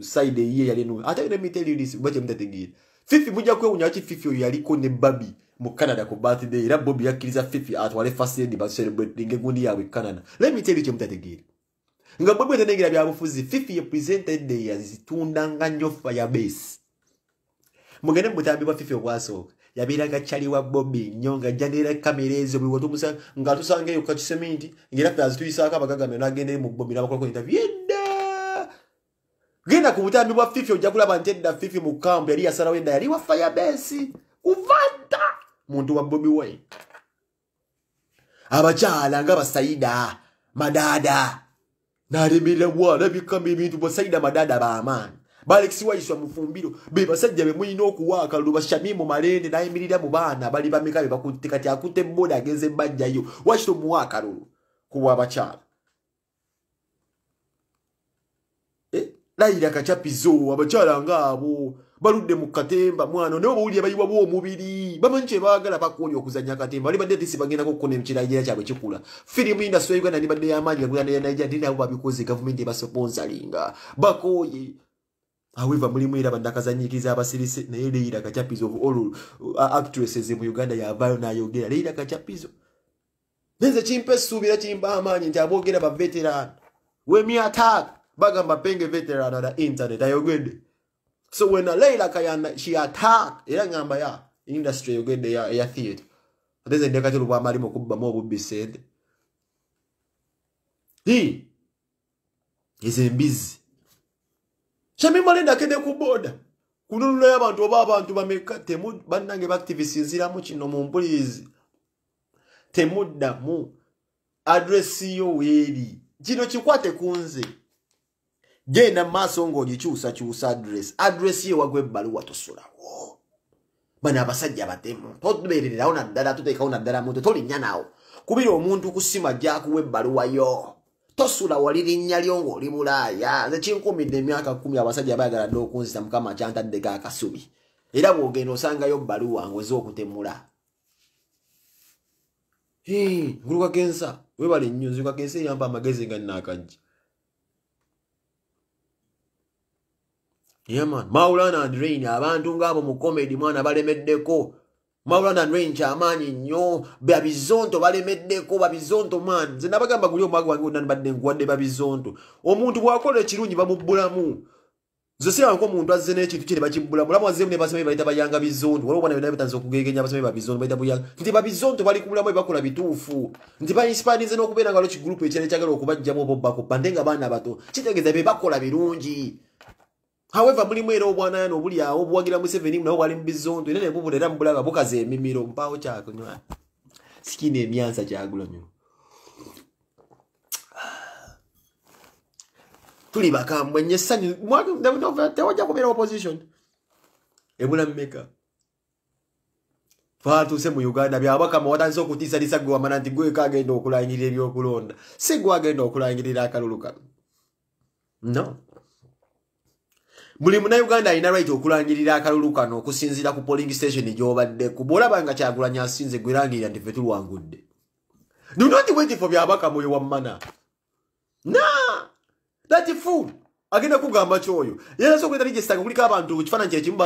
side ye yali no atakire miti lyo disi bwaje mtatengira Fifi mujja kwe unyachi fifi oyo yaliko ne babi. mu canada ku birthday era bobi yakkiriza fifi atwale fasd baserebratinga egundi yaabwe e canada lemitere kyemutategeere nga bobi etenegera byabufuzi fifi yepresentede yazitundanga nnyo firebase mugende mubutambi bwa fifi obwasooka yabeeranga kyali wa bobi nnyo nga jja neera kamera ezo buli watumusa nga atusanga eyokka kisementi ngaera fe azituyisaako abagagamira nagenda mu bobi nabakolakointavy edda genda ku butambi bwa fifi ojja kulaba nti edda fifi mu kampu yali yasalawo edda yali wa firebase kuvadda muntu wa bobi wai abakyala nga basayida madaada nalimirira bwalabikamu ebintu basayida madaada bamaani balekisi waiswa mufumbiro be basajja be mulina okuwa akalulu bashami mu malende nayimirira mu baana bali bameka be bakutte kati akutte eboda agenze ebbajjayo wakito muwa akalulu kuwa abakyala layira eh, kacapizo abakyala ngaabo baludde mu katemba mwana naye obawulire bayiwabwa omubiri bamanyi kyebaagala bakoolya okuzanya katemba bali badde disi bagendako okukona emikiraigera kyabwe kikula firimu indastry ya uganda nibadde yamaanyi agana yanaija ndi nabo babikoze gavumenti ebasponsalinga bakooye however mulimu era bannakazanyikiriza abasirise naye leira kacapizo of all uh, actresses mu uganda yavaayo n'ayogera leira kacapizo nenze kimpa essuubira kimpa amaanyi nti aboogera baveterano wemyataaka bagamba penge veterano ala internet ayogedde so when a layla kayanda she attack era ngamba ya industry yogede ya ya theater ateze ndeka tulu ba mali mokubba mo bubi said he is busy chami mali ndakede ku boda kununula abantu oba abantu bameka temu banange activists nzira mu kino mu mbulizi temudda mu address yo weli kino kikwate kunze genda maaso ng'ogikyusakyusa adress adress yewagwa ebbaluwa tosulawo bano abasajja batemu tobeererawo naddala tuteekawo naddala muntu tolinnya nawo kubira omuntu kusima jakuwa ebbaluwa yo tosula walirinnya lyo ng'oli bulaaya nekinkumidde emyaka kumi abasajja bayagaladde okunzisa mukama kyantaddeko akasubi era bw'ogenda osangayo bbaluwa ngoze okutemula nkulukakensa webala ennyo nzikakensa eyamba amagezi nga nnaakajja yeah, maulana andrain abantu ngaabo mukomedi mwana balemeddeko maulana andrain kyamaanyi nnyo babizonto balemeddeko babizonto man nze nabagamba guli omwaga wange nanibadde nkuwadde babizonto omuntu bwakola ekirungi bamubbulamu nze sirabanku omuntu azze n'ekintu kyere bakibbulamu lamu azeemu nebasome baita bayanga bizonto waliwo bwana byonabitandisa okugegenya abasome babizonto baita buyanga nti babizonto bali kubulamu ebakola bituufu nti bainsipandize n'okubeera nga lwo kigurupu ekyala ekyagala okubajjamu oba obbakoba nte nga baana bato kitegeeza be bakola birungi however mulimu era obwanaya nobuli awo obuwagira museveni nawo bwali mubizundu era nebubula era mubulaba bukaza emimiro mpawo kyakunywa sikina emyansa kyagula nyo tuli bakambwe nyesanyitewaja kubeera opposition ebula mumeka twatuuse mu uganda byabakama watandisa okutiisatiisa gwewamana nti gweka agenda okulangirira ebyokulonda si gwe agenda okulangirira akalulu kano no, no. buli munayuganda alina rit okulangirira akalulu kano okusinzira ku poling station gyobaddeku bwolabanga kyagulanya asinze gwerangirira nti fetulwangudde nonoti wetifo byabaka moyo wa mana na tatifu agenda kugamba kyoyo yeraso okwetarigesitanga kuliko abantu kifaananyi kyekimu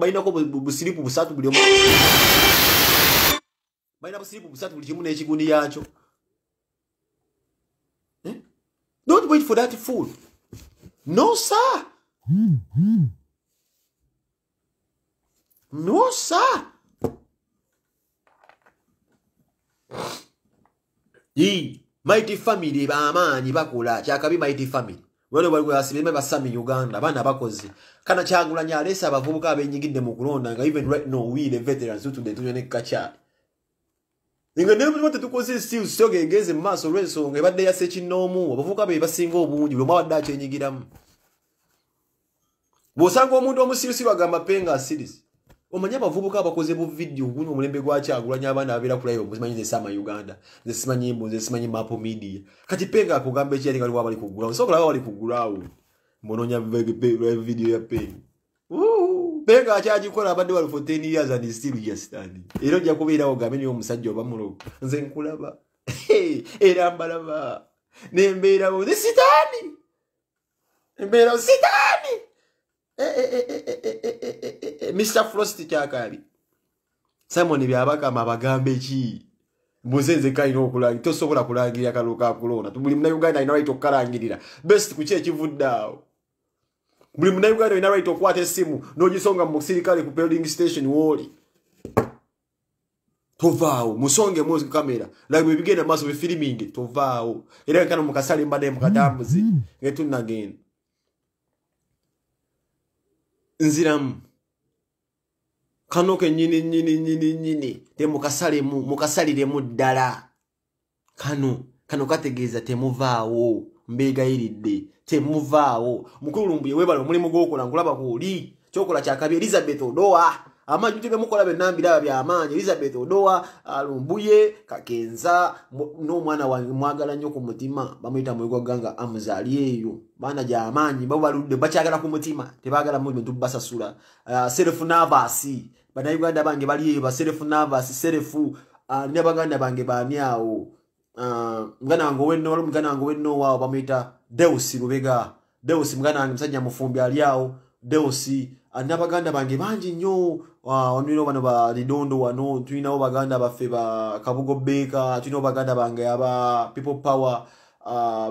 balinako busiripu busatu buli balina busiripu busatu buli kimu n'ekiguni yakyo eh? don't wait for that fool no sir Nossa! Mighty family bamaanyi bakola kyakabi mighty family wano waliwo asibirime basami uganda baana bakoze kana kyagulanya alesa abavubuka abenyigidde mu kulonda nga even right now we the veterans tutudde tunywa nekkakyali nga ne mulimu tetukoze still still ng'egenze mu maaso olw'ensonga ebadde ya ssekinnoomu abavubuka be basinga obungi buli omu abadde akyenyigiramu bw'osanga omuntu omusirusirwa agamba pe nga asirizi omanyi abavubuka abakoze bu vidiyo guno omulembe gwakyagulanya abaana abeera kulayo muzimanyi nzesama uganda nze simanyi mbu nze simanyi map media kati pe nga akugamba ekiyali nga liwo abali kugulawo nsobola aba bali kugulawo mbononya vidiyo ya pen penga akyagikola abadde wali for 10 years and still yestandi era ojja kubeerawo ogambe niyo omusajja oba mulo nze nkulaba era mbalaba nembeerawo ne sitaani embeerawo sitaani mr frost kyakaali simon byabakama bagambe ki muze nzeka alina okulangira tosobola kulangirira kalulu kakulonda buli munauganda alina rit okukalangirira best kuki ekivuddeawo buli munauganda alina rit okukwata esimu n'ogisonga mu musirikale ku building station wooli tovaawo musonge mu kamera lagibwe bigenda maaso bifirimingi tovaawo era kano mukasale mbanaye mukatambuzi ngetunagenda nziramu kanoke nyini nyini nyini nyini temukasalemu mukasaliremu ddala kano kano kategeeza temuvaawo mbeegayiridde temuvaawo mukulu lumbuye webala omulimu gwokola nkulaba kuoli kyokola kyakabi elizabeth odoa amaju tebemukola byonna mbiraba byamaanyi elizabeth odowa lumbuye kakenza n'omwana wange mwagala nnyo ku mutima bamuyita mwegwaganga amuzaali eyo baana gyamaanyi babaludde bakyagala ku mutima tebagala mu bintu basasula ah, serefu navasi bannayuganda bange bali eyo baserefu navasi serefu ah, nabaganda bange baani awo ah, mugana wange owenowali mugana wange owenowaawo bamuyita deusi lubega deusi muganawange musajja mufumbi ali awo deusi nabaganda bange bangi nnyo wanwinawo bano balidondo wano tulinawo baganda baffe bakabugo beeka tulinawo baganda bange aba people power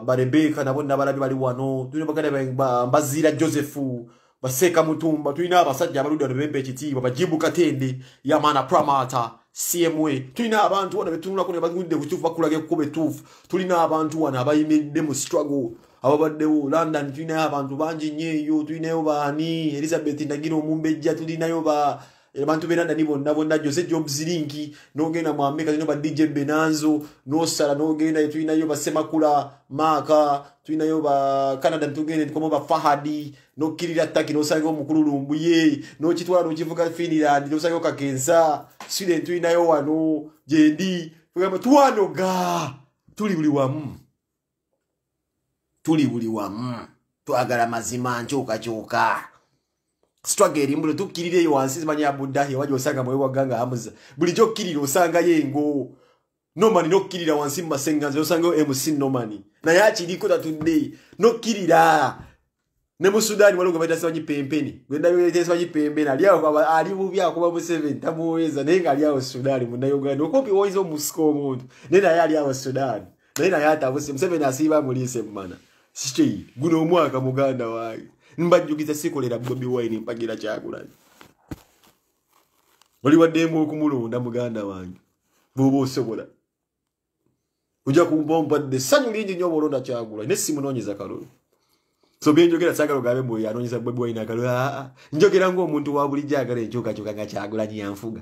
barebeeka nabo nabalabi bali wano tulinabaganda mbazira josefu baseeka mutumba tulina abasajja abaludi wano bebe ekitiibwa bajibu katende yamana pramata cma tulina abantu wano betunulako nebagudde kukitufu bakulage kukuba etuufu tulina abantu wano abayimiridde mu struggle ababaddewo london tulinayo abantu bangi nyo eyo tulinayo baani elizabeth ndagira omumbejja tulinayo ba eh, abantu belandani bonna bonna jose jobs link nogenda mwameka tulinayo badj benanzo nosala nogenda eh, tulinayo basemakula maaka tulinayo ba canada netugenda nikomo bafahadi nokkirira taki nosangao omukulu lumbuye nokitwala nokivuga finland nosangao kakensa siden tulinayo wano gyendi tuwanoga tuli buli wamu tuli buli wamu twagala mazima nkyukakyuka situage erimbule tukkirireyo wansi zimanya abudahi waj osanga mwe waganga hamuza bulijjo okkirira osangayo engo nomani nokkirira wansi mumasenganza osangayo mc nomani naye akiriko tatudde nokkirira ne musudaani waliwo gabaita simanyi pempeni gendabte simanyi pempeni aliawo ali bubi akuba museveni tamuweza naye nga aliawo sudaani munayuganda okumpi woyinza omusika omuntu naye naye aliawo sudaani naye naye atabuse museveni asiiba amuliise mumana sikei guno omwaka muganda waayo mbajjukiza sikolera bobi wine mpagira kyagulani oliwaddemu okumulonda muganda wange bwoba osobola ojja kumpa ompadde essanyu lingi nnyo obaolonda kyagulani nesi munoonyeza kalulu so byenjogera sagala ogabe mbu anoonyeza bobi wine akalulu aa njogera ngaomuntu wa bulijjo agala enkyukakyuka nga kyagulani yanfuga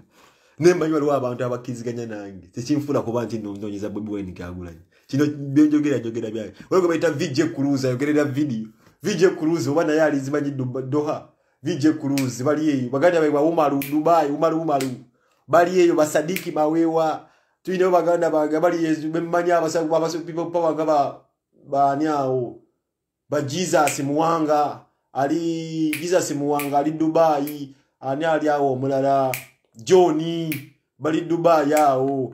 nembanyi waliwo abantu abakkiriziganya nange tekinfuna kuba nti nonyeza bobi wine kyagulani kino byonjogera njogera byayo olwego baita vije kuruza yogerera vidiyo vije kuruza oba naye ali zimanyi doha vije kuruzi bali eyo baganda baibwa umaru dubai umaru umaru bali eyo basadiki mawewa tuinewo baganda bange bali bemmanyi abasaubabasupipopawanga ba baani awo ba jesus muwanga ali jesus muwanga ali dubai ani ali awo omulala john bali dubai awo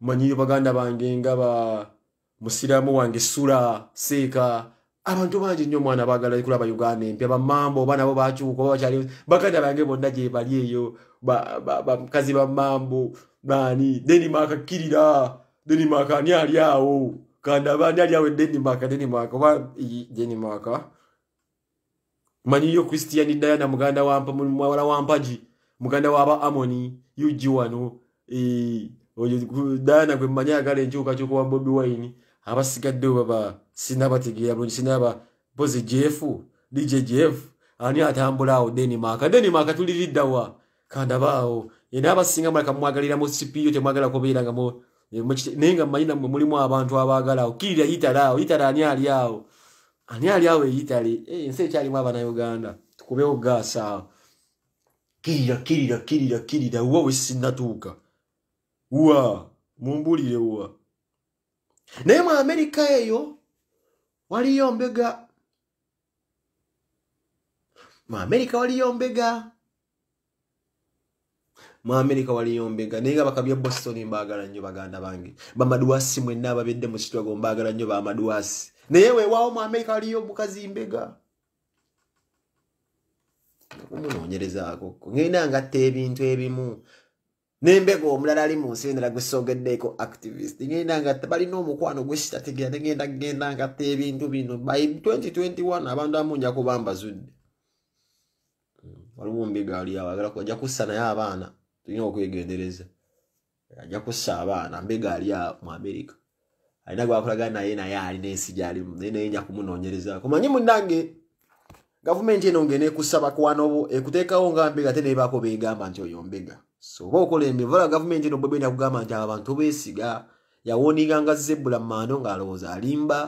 manyiri baganda bange nga ba musiramu wange sula seeka abantu bangi nnyo omwana bagala kulaba uganda empya bamambo oba nabo bakyuka oba bakyali baganda bange bonna gye bali eyo bamukazi bamambo bani denimark kirira denimark ani ali awo kandabani ali awo denimark denimark oba denimark manyiyo christian diana muganda wampa mwawala wampagi muganda waba amoni yugi wano eh, dana gwe manyi agala enkyukakyuka bobi wine abasigaddeo baba sinabategeera bulungi sinaba bozi jef dj jef ani atambula awo denmark denmark tuliriddawa kandabaawo ena abasinga mulaka mwagalira mu cpo temwagala kubeeranga eh, naye nga mmanyi namwe mulimu abantu abaagalawo kirira yitalaawo yitala ani ali awo ani ali awo eyitale ensi eh, ekyalimu abanauganda tukubewo gaasa awo kirira kirira kirira kirira wowe sinatuuka wa mumbulire wa naye mu amerika eyo waliyo mbega mu amerika waliyo mbega mu amerika waliyo mbega naye gabaka bya bostoni mbaagala nnyo baganda bange bamadwasi mwenna ababedde mu kitwago mbaagala nnyo bamadwasi naye weewaawo mu amerika waliyo mukazi mbega omunonyerezaako ngendanga tta ebintu ebimu nembega omulala ali mu nsi endala gwesogeddeeko activist genda nga balina omukwano gwekitategera tegenda kgenda nga te ebintu bino by 2021 abantu amunja kuba mbazudde waliwo mbiga aliyoagala ajja kussa naye abaana tulina okwegendereza ajja kussa abaana mbiga aliyo mu amerika alina gwakulaga naye naye alina ensi gyalimu naye naye nja kumunonyerezaako manyi munange gavumenti eno ngenekussa bakwanobo ekuteekawo nga mbega te nebako begamba nti oyo mbega soba okolaemivala gavumenti eno bwebenda kugamba nti abantu besiga yawoniga nga zebula mmando ngaalowooza alimba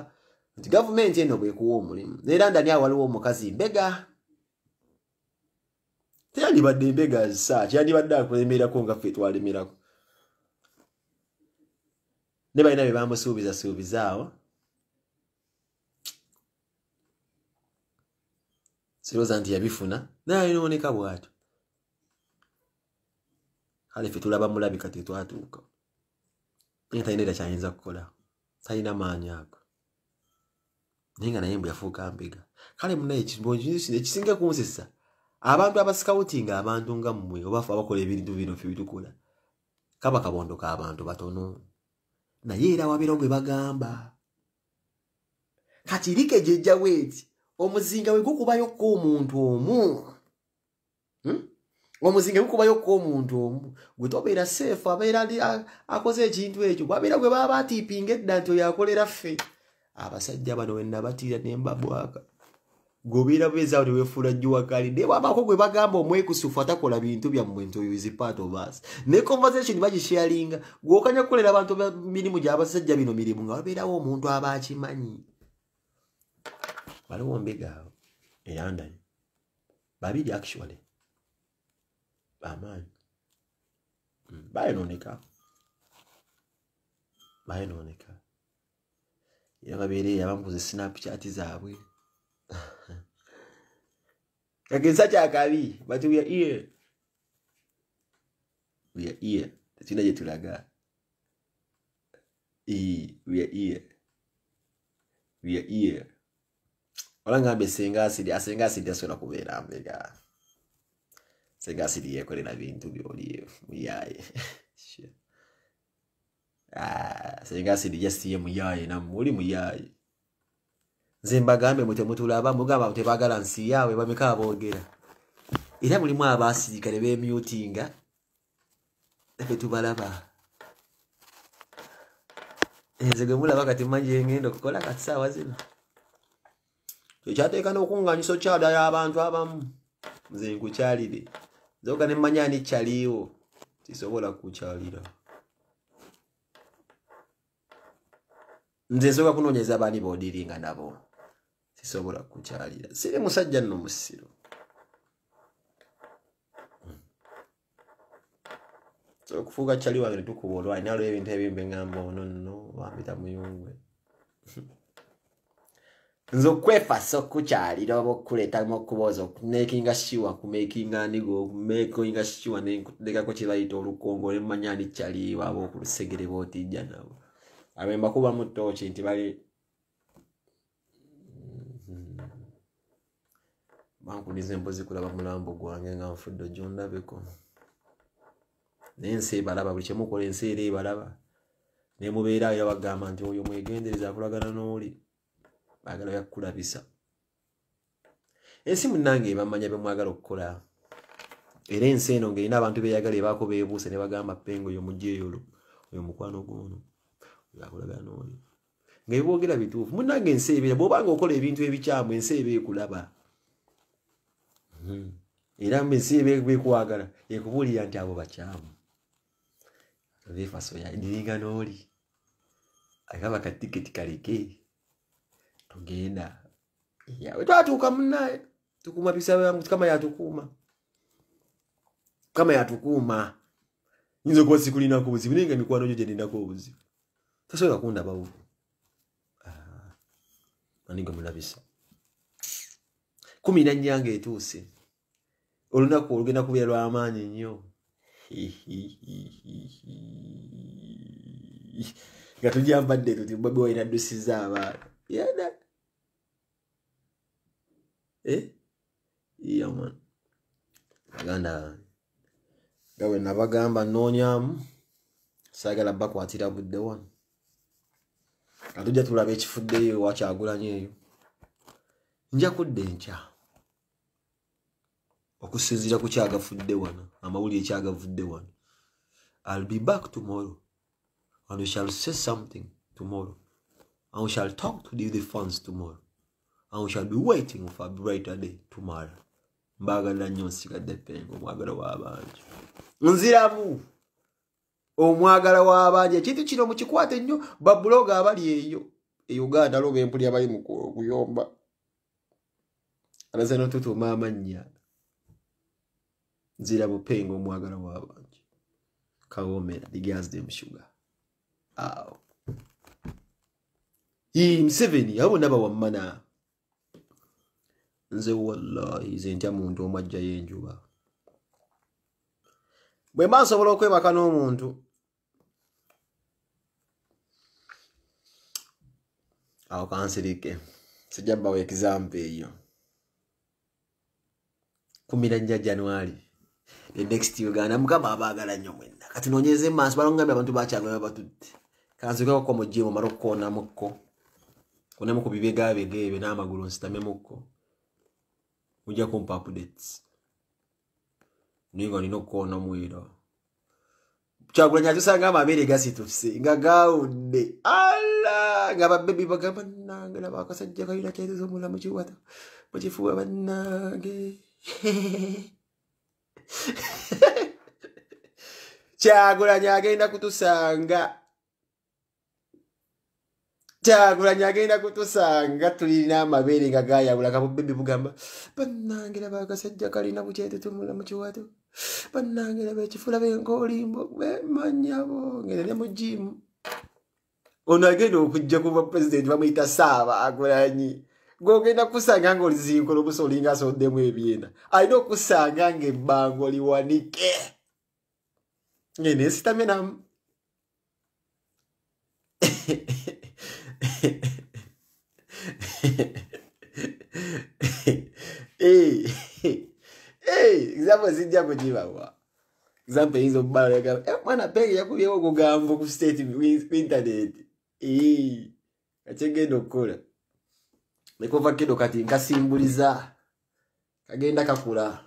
nti gavumenti eno bwekuwa omulimu era ndani awaliwo omukazi mbega teyandibadde embega sa kyandibadde akulemerako nga ffe twalemerako ne balina bye bamusuubizasuubizaawo siroza nti yabifuna naye alinaoneka bwatyo kale ffe tulaba mulabika tetwatuuka naye talina era kyayinza kukola talina maanyi ako naye nga naye mbu yafuuka mbega kale munaekisinga kunsisa abantu abasikautinga abantu nga mmwe obafe abakola ebintu bino fibitukola kaba kabondoka abantu batono naye era wabeera gwe bagamba kati rike gyejjawo eti omuzinga we gukubayokka omuntu omu hmm? omuzinge gukubayokka omuntu omu gwe tobeera seefu abeera akoze ekintu ekyo gwabeera gwe baba batiipinga edda nti oyo akolera ffe abasajja bano wenabatiira nembabwaka gobeera bezaawo ni wefuula jjuwakali naye wabaako gwe bagamba omwekusufu atakola bintu byammwe nti oyo part of us ne conversation bagisharinga gwokanya kukolera abantu mirimu gyabasajja bino mirimu nga wabeerawo omuntu aba akimanyi waliwo mbegaawo eyandani babiri actually amani baya inaonekana baya inaonekana yakabereye abamuguze snapchat zaabwe kageza kyakabi bati uya iye uya iye tekirina gye tulaga uya iye uya iye ola ngambe senga asidi asenga asidi asobola kubeera mbega Sega City è quella in avventura, vivo lì, muiai. Sega City, yes, io muiai, non muori, muiai. Zimbagami, mutu, mutu, lava, mugava, te bagala, si, ya, we, mamma, cavo, gira. E la mamma, basi, di carebe, mutinga. E per tu, balava. E se gomula, va, ti mangi, e niente, cola, cazza, vasino. Tu già te canocunga, ni so, ciao, da, ya, ban, tu, abam. Zimbu, ciao, zoga nemanya ni kyaliwo kisobola kukyalira nze nsooka kunonyeza abaani bodiringa nabo sisobola kukyalira siri musajja nno musiro okufuuka kyali wange netukuba olwanyinalwo ebintu ebimbe ngamba ono nno wambita muyungwe nze okwefasa okukyalira oba okukuleeta okubooza okumekinga siwa kumekinga nigo okumekinga siwa nekutegako kyebayita olukongo nemumanya ni kyaliwa aba okulusegere bootijja nabo abemba kuba mutooki nti bali mm-hmm. bankuniza embuzi kulaba mulambo gwange nga nfudde ogyondabeko naye ensi ebalaba buli kyemukola ensi era ebalaba nemubeeraayo bagamba nti oyo mwegendereza akulagana n'oli baagala byakulabisa ensi munange bamanya bemwagala okukola era ensi eno ngaerina abantu beyagala ebaako bebuusa nebagamba pengo yomujeyolo oyo mukwano gono oyakulaganoyo nga ebibogera bituufu munange ensi ebera bwobanga okola ebintu ebikyamu ensi eba ekulaba hmm. era ensi eba bekwagala ekubuulira nti abo bakyamu efasoya diringa nooli akaba katiketi kaleke tugenda yawetwatuuka munaye tukuuma bisabangu kama yatukuuma kama yatukuuma nyinza okuba sikulinako obuzibu naye nga mikwano gyo gyeninako obuzibu tasobola kundabawo ah, aniga mulabisa kumi na nyanga etuuse olunaku olugenda kubeera lwamaanyi nnyo nga tujambadde tuti babe wainaddusiza abaana Eh? aganda gawe nabagamba nonyamu sagala bakwatira budde wano atujja tulaba ekifuddeyo wakyagulanye eyo nja kudde nkya okusinzira ku kyagafudde wano amawulire ekyagavudde wano ill be back tomorrow and we shall say something tomorrow and we shall talk to the funds tomorrow and we shall be waiting for a brighter day tomorrow mbagala nnyo nsigadde penga omwagala w'abanji nziramu omwagala w'abanji ekintu kino mukikwate nnyo babuloga abali eyo e uganda lobe empuli abali mu kuyomba anaza notutuma amannya nziramu penga omwagala w'abanji kawomera ligazide mushuga awo mseveni abo nabawammana nze wallahi zentya muntu omwajjayo enjuba bwe mba nsobola okwebaka n'omuntu awo kansirike sijabbawo ekizampu eyo kumira nja januari next uganda mukama abaagala nnyo mwenna kati noonyeze maaso balongambe abantu bakyagala babatudde kansirikeko mujimu mara okukoonamukko konemu ku bibegabega ebyo n'amagulu nsitamemukko ojja kumpa updates nga nina okukoona omuwiro kyagulanya tusanga amabeere gasitufse nga gawudde ala nga ababebi bagabannange nabakasajja kayina kyaiza omula mukiwata mukifuba bannange kyagulanya agenda kutusanga kyagulanya agenda kutusanga tulina amabeere nga gayawula kabubebi bugamba bannangira bakasajja kalina bukyetutumula mukiwato bannangira bekifula benkoolimbo bemanyabo ngene ne mujimu ono agenda okujja kuba pulezidenti bamuyita saabagulanyi gweogenda kukusanga nga oliziinkola obusa olinga asoddemu ebyenda alina okusanga nga ebbango liwanike ngenensitamye namu Ei! Ei! Example zidi ya kujiba kwa. Example hizo mbalo ya kama. Ewa eh, mwana pege ya kuwe kwa kugambo kustate internet. Ei! Kachenge ndo kula. Nekofa kendo kati nga simbuliza. Kagenda kakula.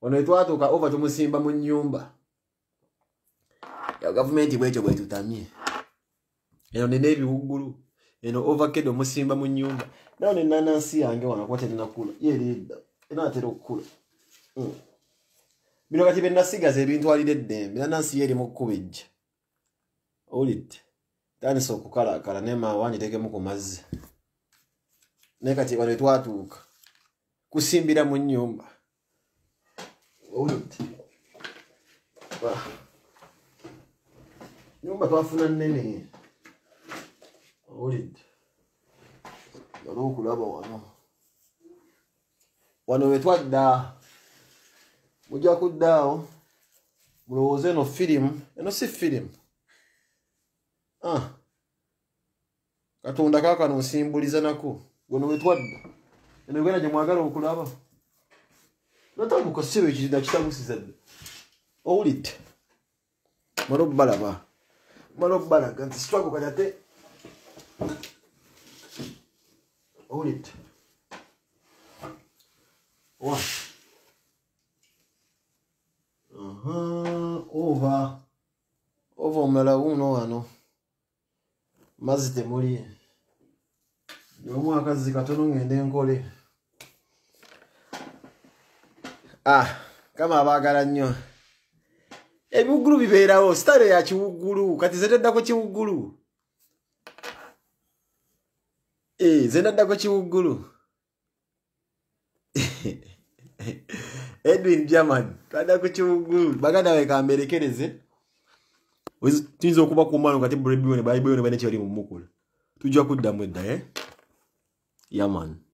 Ono etu watu ka over tumu simba mnyumba. Ya government wecho wetu tamie. Eno nenebi uguru. Eno nenebi uguru. eno ovakedo omusimba mu nyumba nawo nenanansi yange wanakuba tenenakula yeeredda enatera okukula hmm. bino kati benasigaza ebintwalira eddembe nanansi yerimu kkuba ejja olidde tandisa okukalakala nemawanjitekemu ku mazzi naye kati wano etwatuuka kusimbira mu nyumba olidde ah. nyumba twafuna nene Olid. Yano kulaba wano. Wano wetwa da. Mujia kudao. Oh. Mulooze no film. Eno si film. Ah. Katunda kaka no simbuliza nako. Wano wetwa da. Eno gwena jemwagala okulaba. Natabu kosebe kizida kitabu sizad. Olid. Marobbalaba. Marobbalaga. Ganti struggle kajate. Ganti struggle kajate. Hold it. One. Uh -huh. Over. Over mela uno ano. Mazite muri. Yomu akazi katonu ngende nkole. Ah, kama abagala nyo. Ebi uguru bibeirao, stare ya chivuguru. Katizete dako chivuguru. Ebi uguru bibeirao, stare ya chivuguru. nze eh, naddako kiwuggulu edwin german twadda ku kiwuggulu baganda wekamberekereze tuyinza okuba kumwana kati bbibyone balibyone banekibali mumukula tujja kuddamu edda e yaman